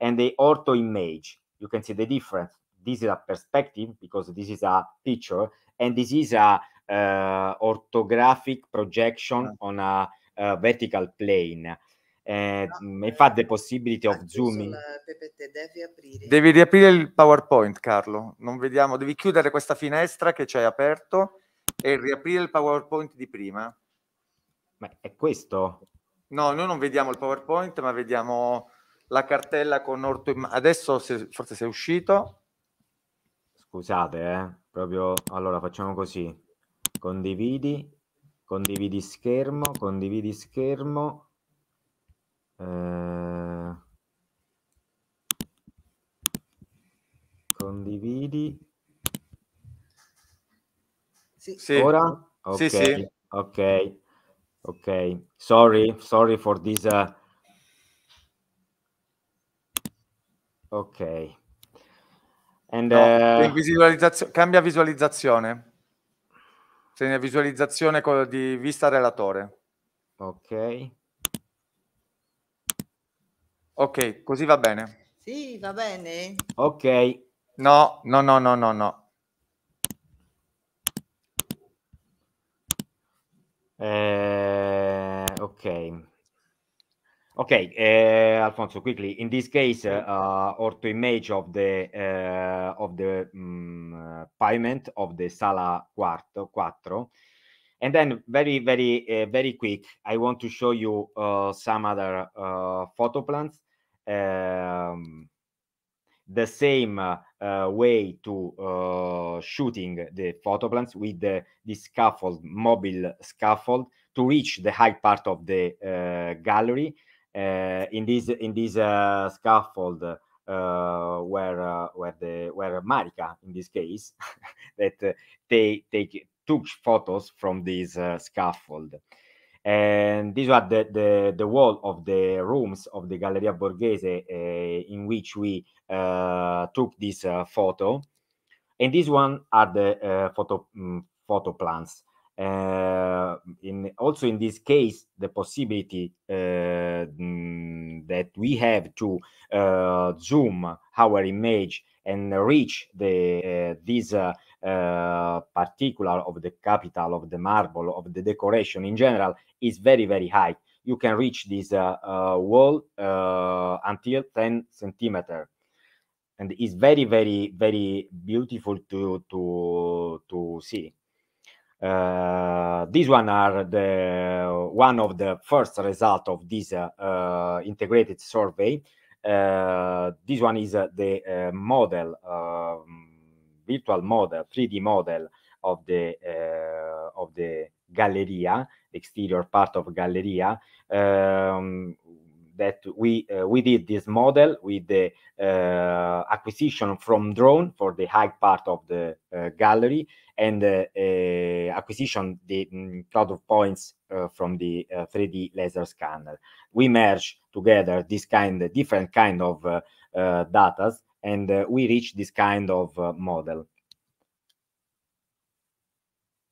and the ortho image you can see the difference this is a perspective because this is a picture and this is a uh, orthographic projection ah. on a, a vertical plane eh, no, fa the possibility of zooming. Devi, riaprire il PowerPoint, Carlo. Non vediamo, devi chiudere questa finestra che ci hai aperto e riaprire il PowerPoint di prima. Ma è questo? No, noi non vediamo il PowerPoint, ma vediamo la cartella con orto. Adesso forse sei uscito. Scusate, eh, proprio allora facciamo così. Condividi, condividi schermo, condividi schermo eh, condividi. Sì. sì. Ora? Ok, sì, sì. ok, ok. Sorry, sorry for this. Uh... Ok. And, no, uh... Eh, visualizzazione, cambia visualizzazione. Segna visualizzazione di vista relatore. Ok. Ok, così va bene. Sì, va bene. Ok. No, no, no, no, no, no. Eh, ok. Ok, uh, Alfonso, quickly. In this case, uh, ortho image of the uh, of the um, pavement of the sala quarto, quattro. And then very, very, uh, very quick, I want to show you uh, some other uh, photo plants. um, the same uh, uh, way to uh, shooting the photoplants with the, the scaffold, mobile scaffold, to reach the high part of the gallery. in this in this scaffold, uh, where uh, where the where Marika in this case that uh, they take took photos from this scaffold and these are the, the, the wall of the rooms of the Galleria Borghese uh, in which we uh, took this uh, photo. And this one are the photo um, photo plans. in also in this case, the possibility mm, that we have to zoom our image and reach the these uh, particular of the capital, of the marble, of the decoration in general is very, very high. You can reach this uh, uh, wall uh, until 10 centimeter. And it's very, very, very beautiful to, to, to see. Uh, these one are the one of the first result of this uh, uh, integrated survey. Uh, this one is the model um, virtual model, 3D model of the uh, of the Galleria, exterior part of Galleria. Um, that we uh, we did this model with the uh, acquisition from drone for the high part of the uh, gallery and acquisition the um, mm, cloud of points from the 3D laser scanner. We merge together this kind different kind of uh, data and uh, we reach this kind of uh, model.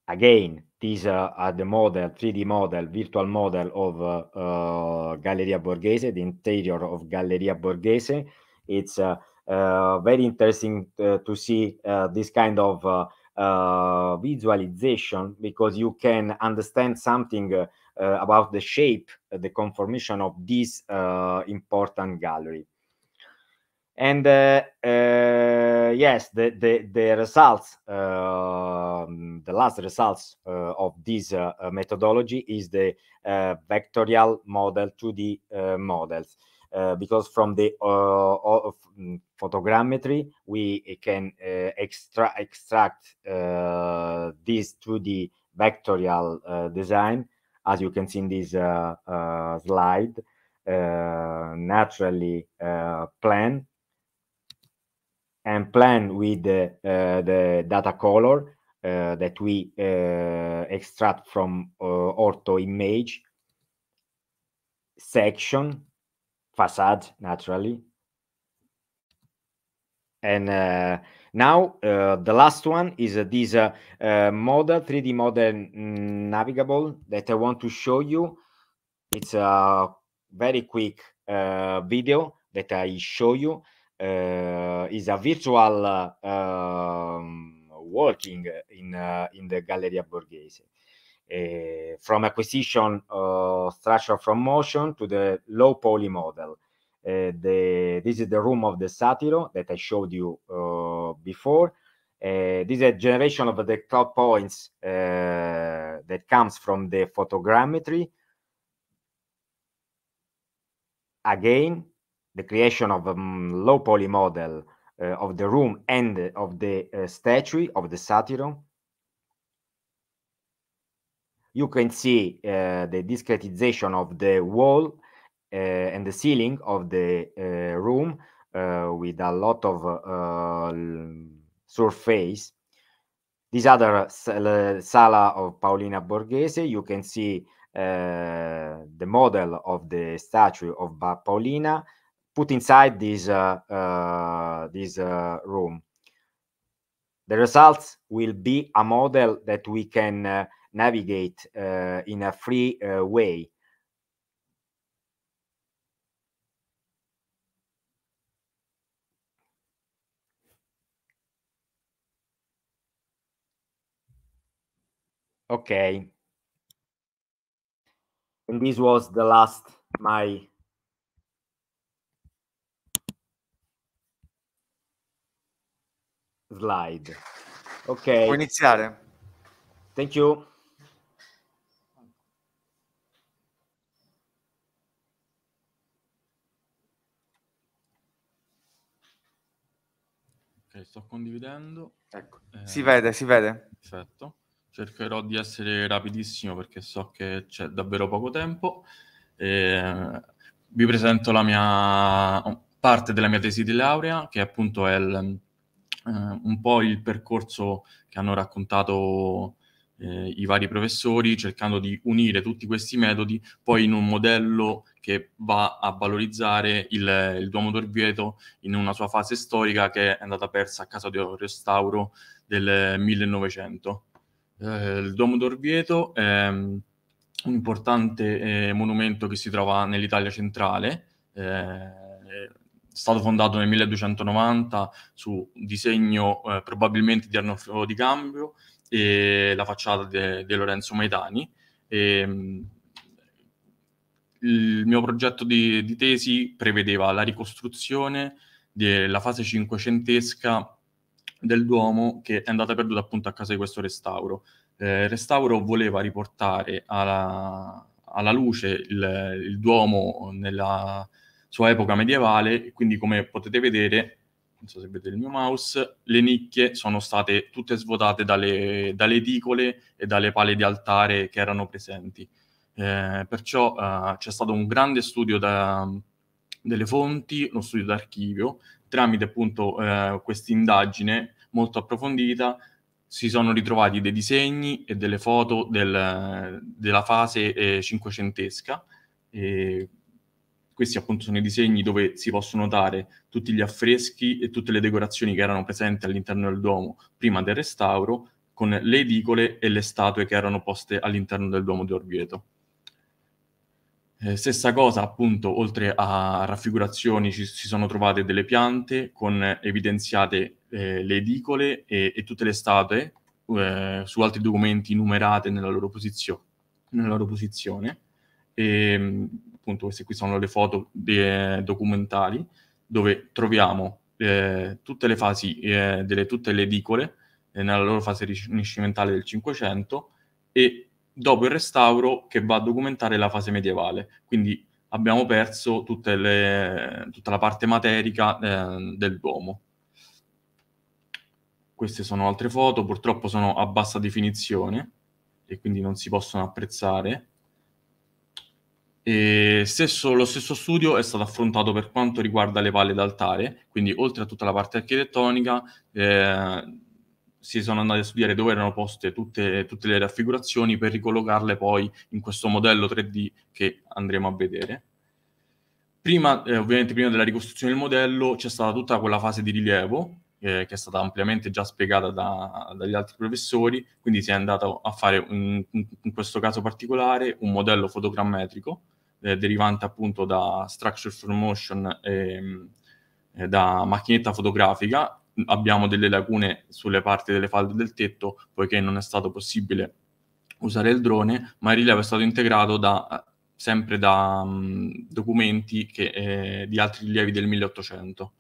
Again, these are the model, 3D model, virtual model of uh, uh, Galleria Borghese, the interior of Galleria Borghese. It's uh, very interesting to see this kind of uh, visualization because you can understand something uh, uh, about the shape, the conformation of this important gallery and uh, uh, yes, the the, the results, um, the last results uh, of this methodology is the vectorial model 2D models. Uh, because from the uh, mm, photogrammetry we can uh, extra extract this 2D vectorial design, as you can see in this slide, naturally plan and plan with the, uh, the data color uh, that we uh, extract from ortho image section facade naturally and uh, now uh, the last one is uh, this model 3d model mm, navigable that i want to show you it's a very quick video that i show you Eh, is a virtual um, in eh, in the Galleria Borghese. Eh, from acquisition structure from motion to the low poly model. the, this is the room of the Satiro that I showed you before. Uh, this is a generation of the cloud points uh, that comes from the photogrammetry. Again, the creation of a mm, low poly model uh, of the room and of the uh, statue of the satyr. You can see uh, the discretization of the wall uh, and the ceiling of the uh, room uh, with a lot of surface. This other sala of Paulina Borghese, you can see the model of the statue of Paulina put inside this, uh, uh, this uh, room. The results will be a model that we can navigate in a free way. okay and this was the last my slide. Ok. Puoi iniziare. Thank you. Ok, sto condividendo. Ecco. Eh, si vede, si vede. Perfetto. Cercherò di essere rapidissimo perché so che c'è davvero poco tempo. Eh, vi presento la mia parte della mia tesi di laurea, che appunto è il eh, un po' il percorso che hanno raccontato eh, i vari professori, cercando di unire tutti questi metodi poi in un modello che va a valorizzare il, il Duomo d'Orvieto in una sua fase storica che è andata persa a causa di restauro del 1900. Eh, il Duomo d'Orvieto è mm, un importante eh, monumento che si trova nell'Italia centrale eh, stato fondato nel 1290 su disegno eh, probabilmente di Arnolfo Di Cambio e la facciata di Lorenzo Maetani. E, ehm, il mio progetto di, di, tesi prevedeva la ricostruzione della fase cinquecentesca del Duomo che è andata perduta appunto a causa di questo restauro. Eh, il restauro voleva riportare alla, alla luce il, il Duomo nella, sua epoca medievale, quindi come potete vedere, non so se vedete il mio mouse, le nicchie sono state tutte svuotate dalle, dalle edicole e dalle pale di altare che erano presenti. Eh, perciò eh, c'è stato un grande studio da, delle fonti, uno studio d'archivio, tramite appunto eh, questa indagine molto approfondita si sono ritrovati dei disegni e delle foto del, della fase eh, cinquecentesca questi appunto sono i disegni dove si possono notare tutti gli affreschi e tutte le decorazioni che erano presenti all'interno del Duomo prima del restauro, con le edicole e le statue che erano poste all'interno del Duomo di Orvieto. Eh, stessa cosa, appunto, oltre a raffigurazioni ci, si sono trovate delle piante con evidenziate eh, le edicole e, e, tutte le statue eh, su altri documenti numerate nella loro, posizio- nella loro posizione. E, ehm, appunto queste qui sono le foto de- documentali, dove troviamo eh, tutte le fasi eh, delle tutte le edicole eh, nella loro fase rinascimentale del 500 e dopo il restauro che va a documentare la fase medievale. Quindi abbiamo perso le, tutta la parte materica eh, del Duomo. Queste sono altre foto, purtroppo sono a bassa definizione e quindi non si possono apprezzare Stesso, lo stesso studio è stato affrontato per quanto riguarda le palle d'altare, quindi oltre a tutta la parte architettonica eh, si sono andati a studiare dove erano poste tutte, tutte, le raffigurazioni per ricollocarle poi in questo modello 3D che andremo a vedere. Prima, eh, ovviamente prima della ricostruzione del modello c'è stata tutta quella fase di rilievo eh, che è stata ampiamente già spiegata da, dagli altri professori, quindi si è andato a fare un, in questo caso particolare un modello fotogrammetrico eh, derivante appunto da structure for motion e eh, da macchinetta fotografica. Abbiamo delle lacune sulle parti delle falde del tetto, poiché non è stato possibile usare il drone, ma il rilievo è stato integrato da, sempre da um, documenti che, eh, di altri rilievi del 1800.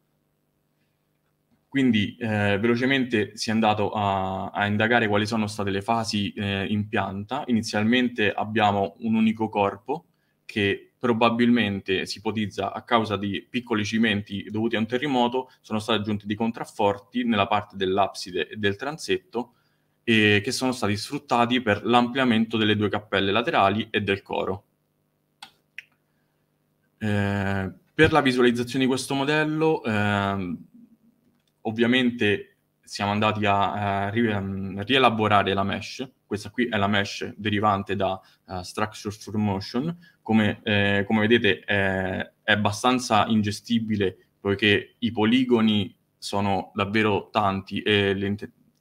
Quindi eh, velocemente si è andato a, a, indagare quali sono state le fasi eh, in pianta. Inizialmente abbiamo un unico corpo che probabilmente si ipotizza a causa di piccoli cimenti dovuti a un terremoto, sono stati aggiunti dei contrafforti nella parte dell'abside e del transetto e che sono stati sfruttati per l'ampliamento delle due cappelle laterali e del coro. Eh, per la visualizzazione di questo modello, eh, ovviamente siamo andati a, a ehm, rielaborare la mesh. Questa qui è la mesh derivante da uh, Structure for Motion, come, eh, come vedete è, è, abbastanza ingestibile poiché i poligoni sono davvero tanti e,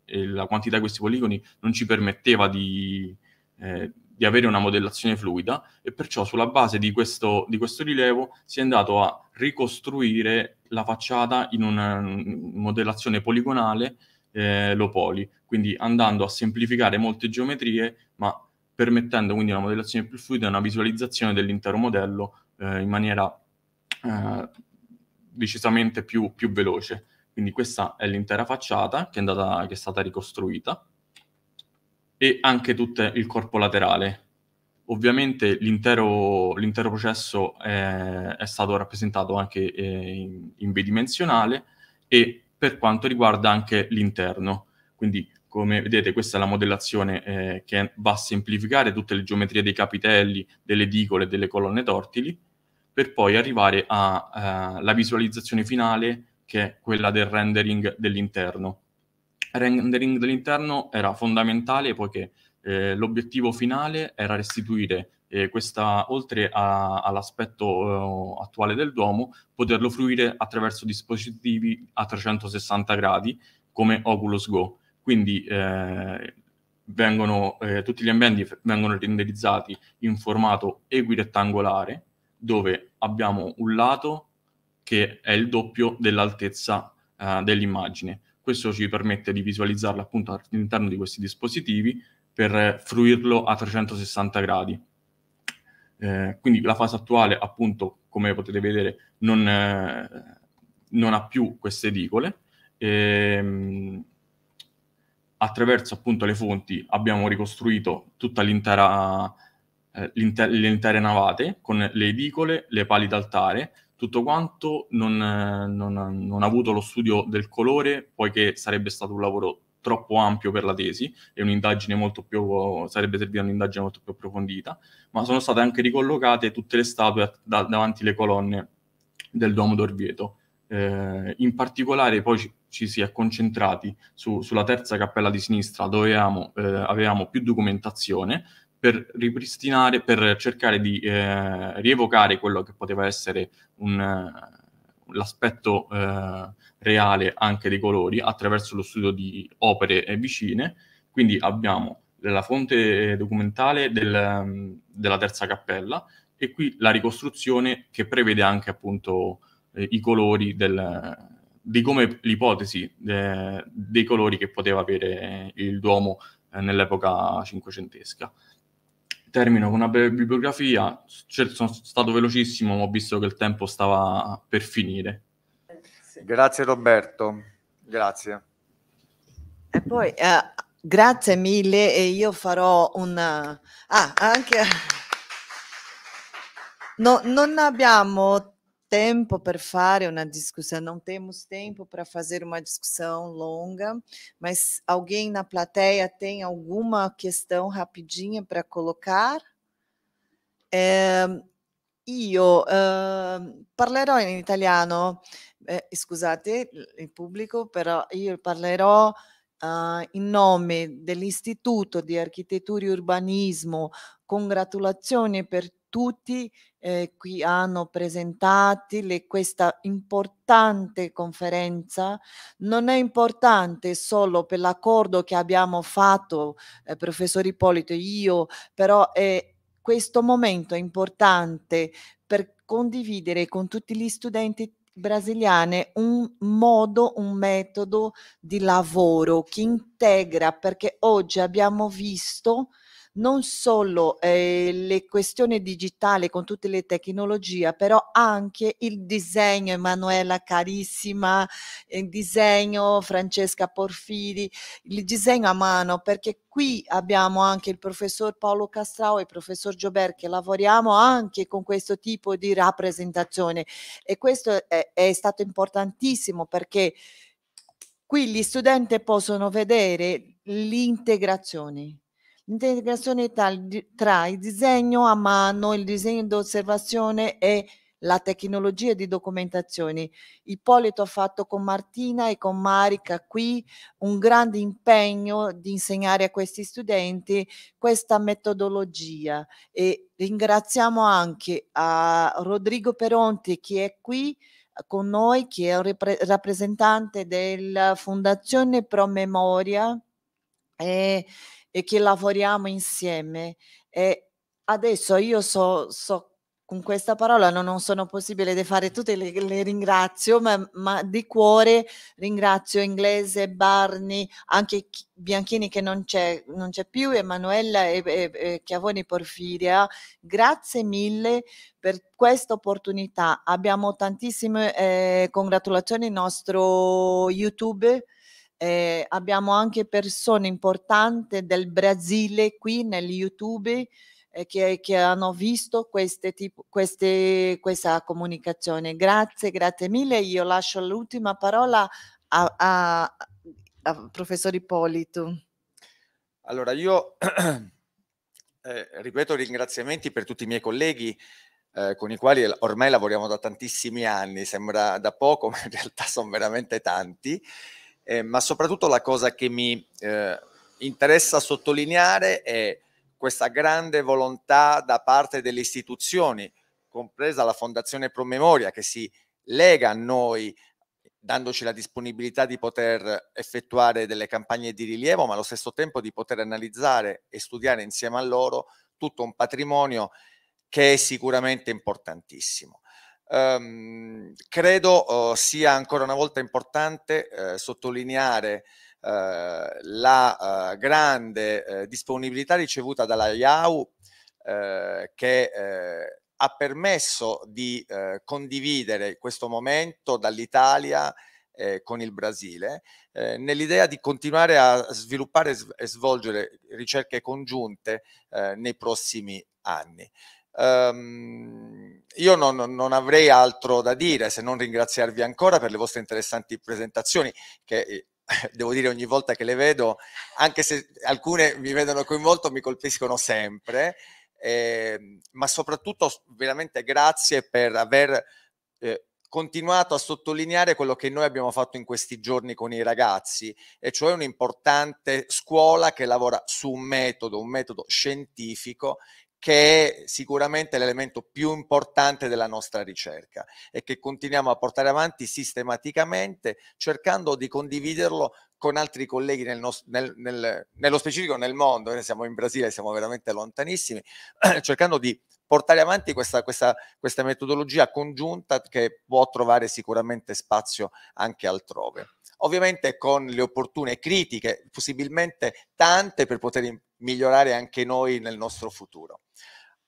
e la quantità di questi poligoni non ci permetteva di, eh, di, avere una modellazione fluida e perciò sulla base di questo, di questo rilevo si è andato a ricostruire la facciata in una modellazione poligonale eh, poli, quindi andando a semplificare molte geometrie ma permettendo quindi una modellazione più fluida e una visualizzazione dell'intero modello eh, in maniera eh, decisamente più, più, veloce. Quindi questa è l'intera facciata che è, andata, che è stata ricostruita e anche tutto il corpo laterale. Ovviamente l'intero, l'intero processo è, è, stato rappresentato anche eh, in, in bidimensionale e per quanto riguarda anche l'interno. Quindi come vedete questa è la modellazione eh, che va a semplificare tutte le geometrie dei capitelli, delle edicole e delle colonne tortili, per poi arrivare alla eh, visualizzazione finale che è quella del rendering dell'interno. rendering dell'interno era fondamentale poiché eh, l'obiettivo finale era restituire eh, questa, oltre a, all'aspetto eh, attuale del Duomo, poterlo fruire attraverso dispositivi a 360 gradi come Oculus Go, quindi eh, vengono, eh, tutti gli ambienti vengono renderizzati in formato equirettangolare, dove abbiamo un lato che è il doppio dell'altezza eh, dell'immagine. Questo ci permette di visualizzarla appunto all'interno di questi dispositivi per fruirlo a 360 gradi. Eh, quindi la fase attuale, appunto, come potete vedere, non, eh, non ha più queste edicole. Ehm, attraverso appunto le fonti abbiamo ricostruito tutta l'intera, eh, le intere navate con le edicole, le pali d'altare, tutto quanto non, non, non ha avuto lo studio del colore poiché sarebbe stato un lavoro troppo ampio per la tesi e un'indagine molto più sarebbe servita un'indagine molto più approfondita, ma sono state anche ricollocate tutte le statue da, davanti le colonne del Duomo d'Orvieto. Eh, in particolare poi ci si è concentrati su, sulla terza cappella di sinistra dove avevamo, eh, avevamo più documentazione per ripristinare, per cercare di eh, rievocare quello che poteva essere un, eh, l'aspetto eh, reale anche dei colori attraverso lo studio di opere eh, vicine. Quindi abbiamo la fonte documentale del, della terza cappella e qui la ricostruzione che prevede anche appunto eh, i colori del, di come l'ipotesi de, eh, dei colori che poteva avere il Duomo eh, nell'epoca cinquecentesca. Termino con una breve bibliografia, certo sono stato velocissimo, ma ho visto che il tempo stava per finire. Grazie Roberto, grazie. E poi, eh, grazie mille e io farò una... Ah, anche... No, non abbiamo tempo per fare uma discussão, não temos tempo para fazer uma discussão longa, mas alguém na plateia tem alguma questão rapidinha para colocar? É, io eh, parlerò in italiano, eh, scusate il pubblico, però io parlerò em eh, in nome dell'Istituto di Architettura e Urbanismo. Congratulazioni per tutti eh, qui hanno presentati le, questa importante conferenza. Non è importante solo per l'accordo che abbiamo fatto, eh, professor Ippolito e io, però è questo momento importante per condividere con tutti gli studenti brasiliane un modo, un metodo di lavoro che integra, perché oggi abbiamo visto non solo eh, le questioni digitali con tutte le tecnologie, però anche il disegno, Emanuela carissima, il disegno Francesca Porfiri, il disegno a mano, perché qui abbiamo anche il professor Paolo Castrao e il professor Giobert che lavoriamo anche con questo tipo di rappresentazione e questo è, è stato importantissimo perché qui gli studenti possono vedere l'integrazione L'integrazione tra, tra il disegno a mano, il disegno d'osservazione e la tecnologia di documentazione. Ippolito ha fatto con Martina e con Marica qui un grande impegno di insegnare a questi studenti questa metodologia e ringraziamo anche a Rodrigo Peronti che è qui eh, con noi, che è un rappresentante della Fondazione Pro Memoria. E e che lavoriamo insieme. E adesso io so, so con questa parola non, non, sono possibile di fare tutte le, le ringrazio, ma, ma, di cuore ringrazio Inglese, Barney, anche Bianchini che non c'è, non c'è più, Emanuela e, e, e Chiavoni Porfiria. Grazie mille per questa opportunità. Abbiamo tantissime eh, congratulazioni al nostro YouTube eh, abbiamo anche persone importanti del Brasile qui nel YouTube eh, che, che, hanno visto queste tipo, queste, questa comunicazione. Grazie, grazie mille. Io lascio l'ultima parola a, a, a professor Ippolito. Allora, io eh, ripeto ringraziamenti per tutti i miei colleghi. Eh, con i quali ormai lavoriamo da tantissimi anni, sembra da poco, ma in realtà sono veramente tanti eh, ma soprattutto la cosa che mi eh, interessa sottolineare è questa grande volontà da parte delle istituzioni, compresa la Fondazione Promemoria, che si lega a noi dandoci la disponibilità di poter effettuare delle campagne di rilievo, ma allo stesso tempo di poter analizzare e studiare insieme a loro tutto un patrimonio che è sicuramente importantissimo ehm, credo oh, sia ancora una volta importante eh, sottolineare eh, la eh, grande eh, disponibilità ricevuta dalla IAU eh, che eh, ha permesso di condividere questo momento dall'Italia eh, con il Brasile, eh, nell'idea di continuare a sviluppare e svolgere ricerche congiunte eh, nei prossimi anni. Um, io non, non, avrei altro da dire se non ringraziarvi ancora per le vostre interessanti presentazioni che eh, devo dire ogni volta che le vedo, anche se alcune mi vedono coinvolto, mi colpiscono sempre, eh, ma soprattutto veramente grazie per aver eh, continuato a sottolineare quello che noi abbiamo fatto in questi giorni con i ragazzi, e cioè un'importante scuola che lavora su un metodo, un metodo scientifico che è sicuramente l'elemento più importante della nostra ricerca e che continuiamo a portare avanti sistematicamente cercando di condividerlo con altri colleghi nel nostro, nel, nel, nello specifico nel mondo, noi siamo in Brasile, siamo veramente lontanissimi, cercando di portare avanti questa, questa, questa metodologia congiunta che può trovare sicuramente spazio anche altrove ovviamente con le opportune critiche, possibilmente tante per poter migliorare anche noi nel nostro futuro.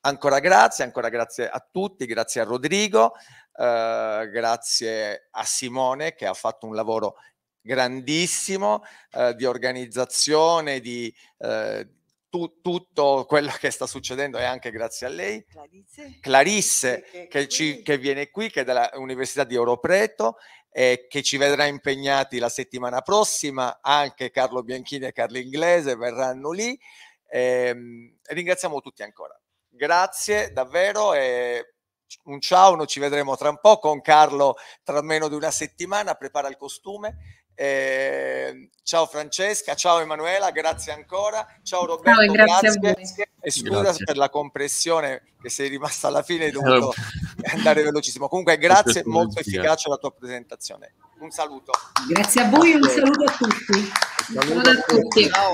Ancora grazie, ancora grazie a tutti, grazie a Rodrigo, eh, grazie a Simone che ha fatto un lavoro grandissimo eh, di organizzazione, di eh, tu, tutto quello che sta succedendo è anche grazie a lei. Clarice, Clarisse, che, che, ci, che viene qui, che è dall'Università di Oropreto e che ci vedrà impegnati la settimana prossima, anche Carlo Bianchini e Carlo Inglese verranno lì. E, ehm, ringraziamo tutti ancora grazie davvero e un ciao, noi ci vedremo tra un po' con Carlo tra meno di una settimana, prepara il costume. Eh, ciao Francesca, ciao Emanuela, grazie ancora. Ciao Roberto, ciao, grazie, grazie. E scusa grazie. per la compressione che sei rimasta alla fine, hai eh, dovuto andare velocissimo. Comunque grazie, molto efficace la tua presentazione. Un saluto. Grazie a voi e un saluto a tutti. Un saluto a tutti. Ciao.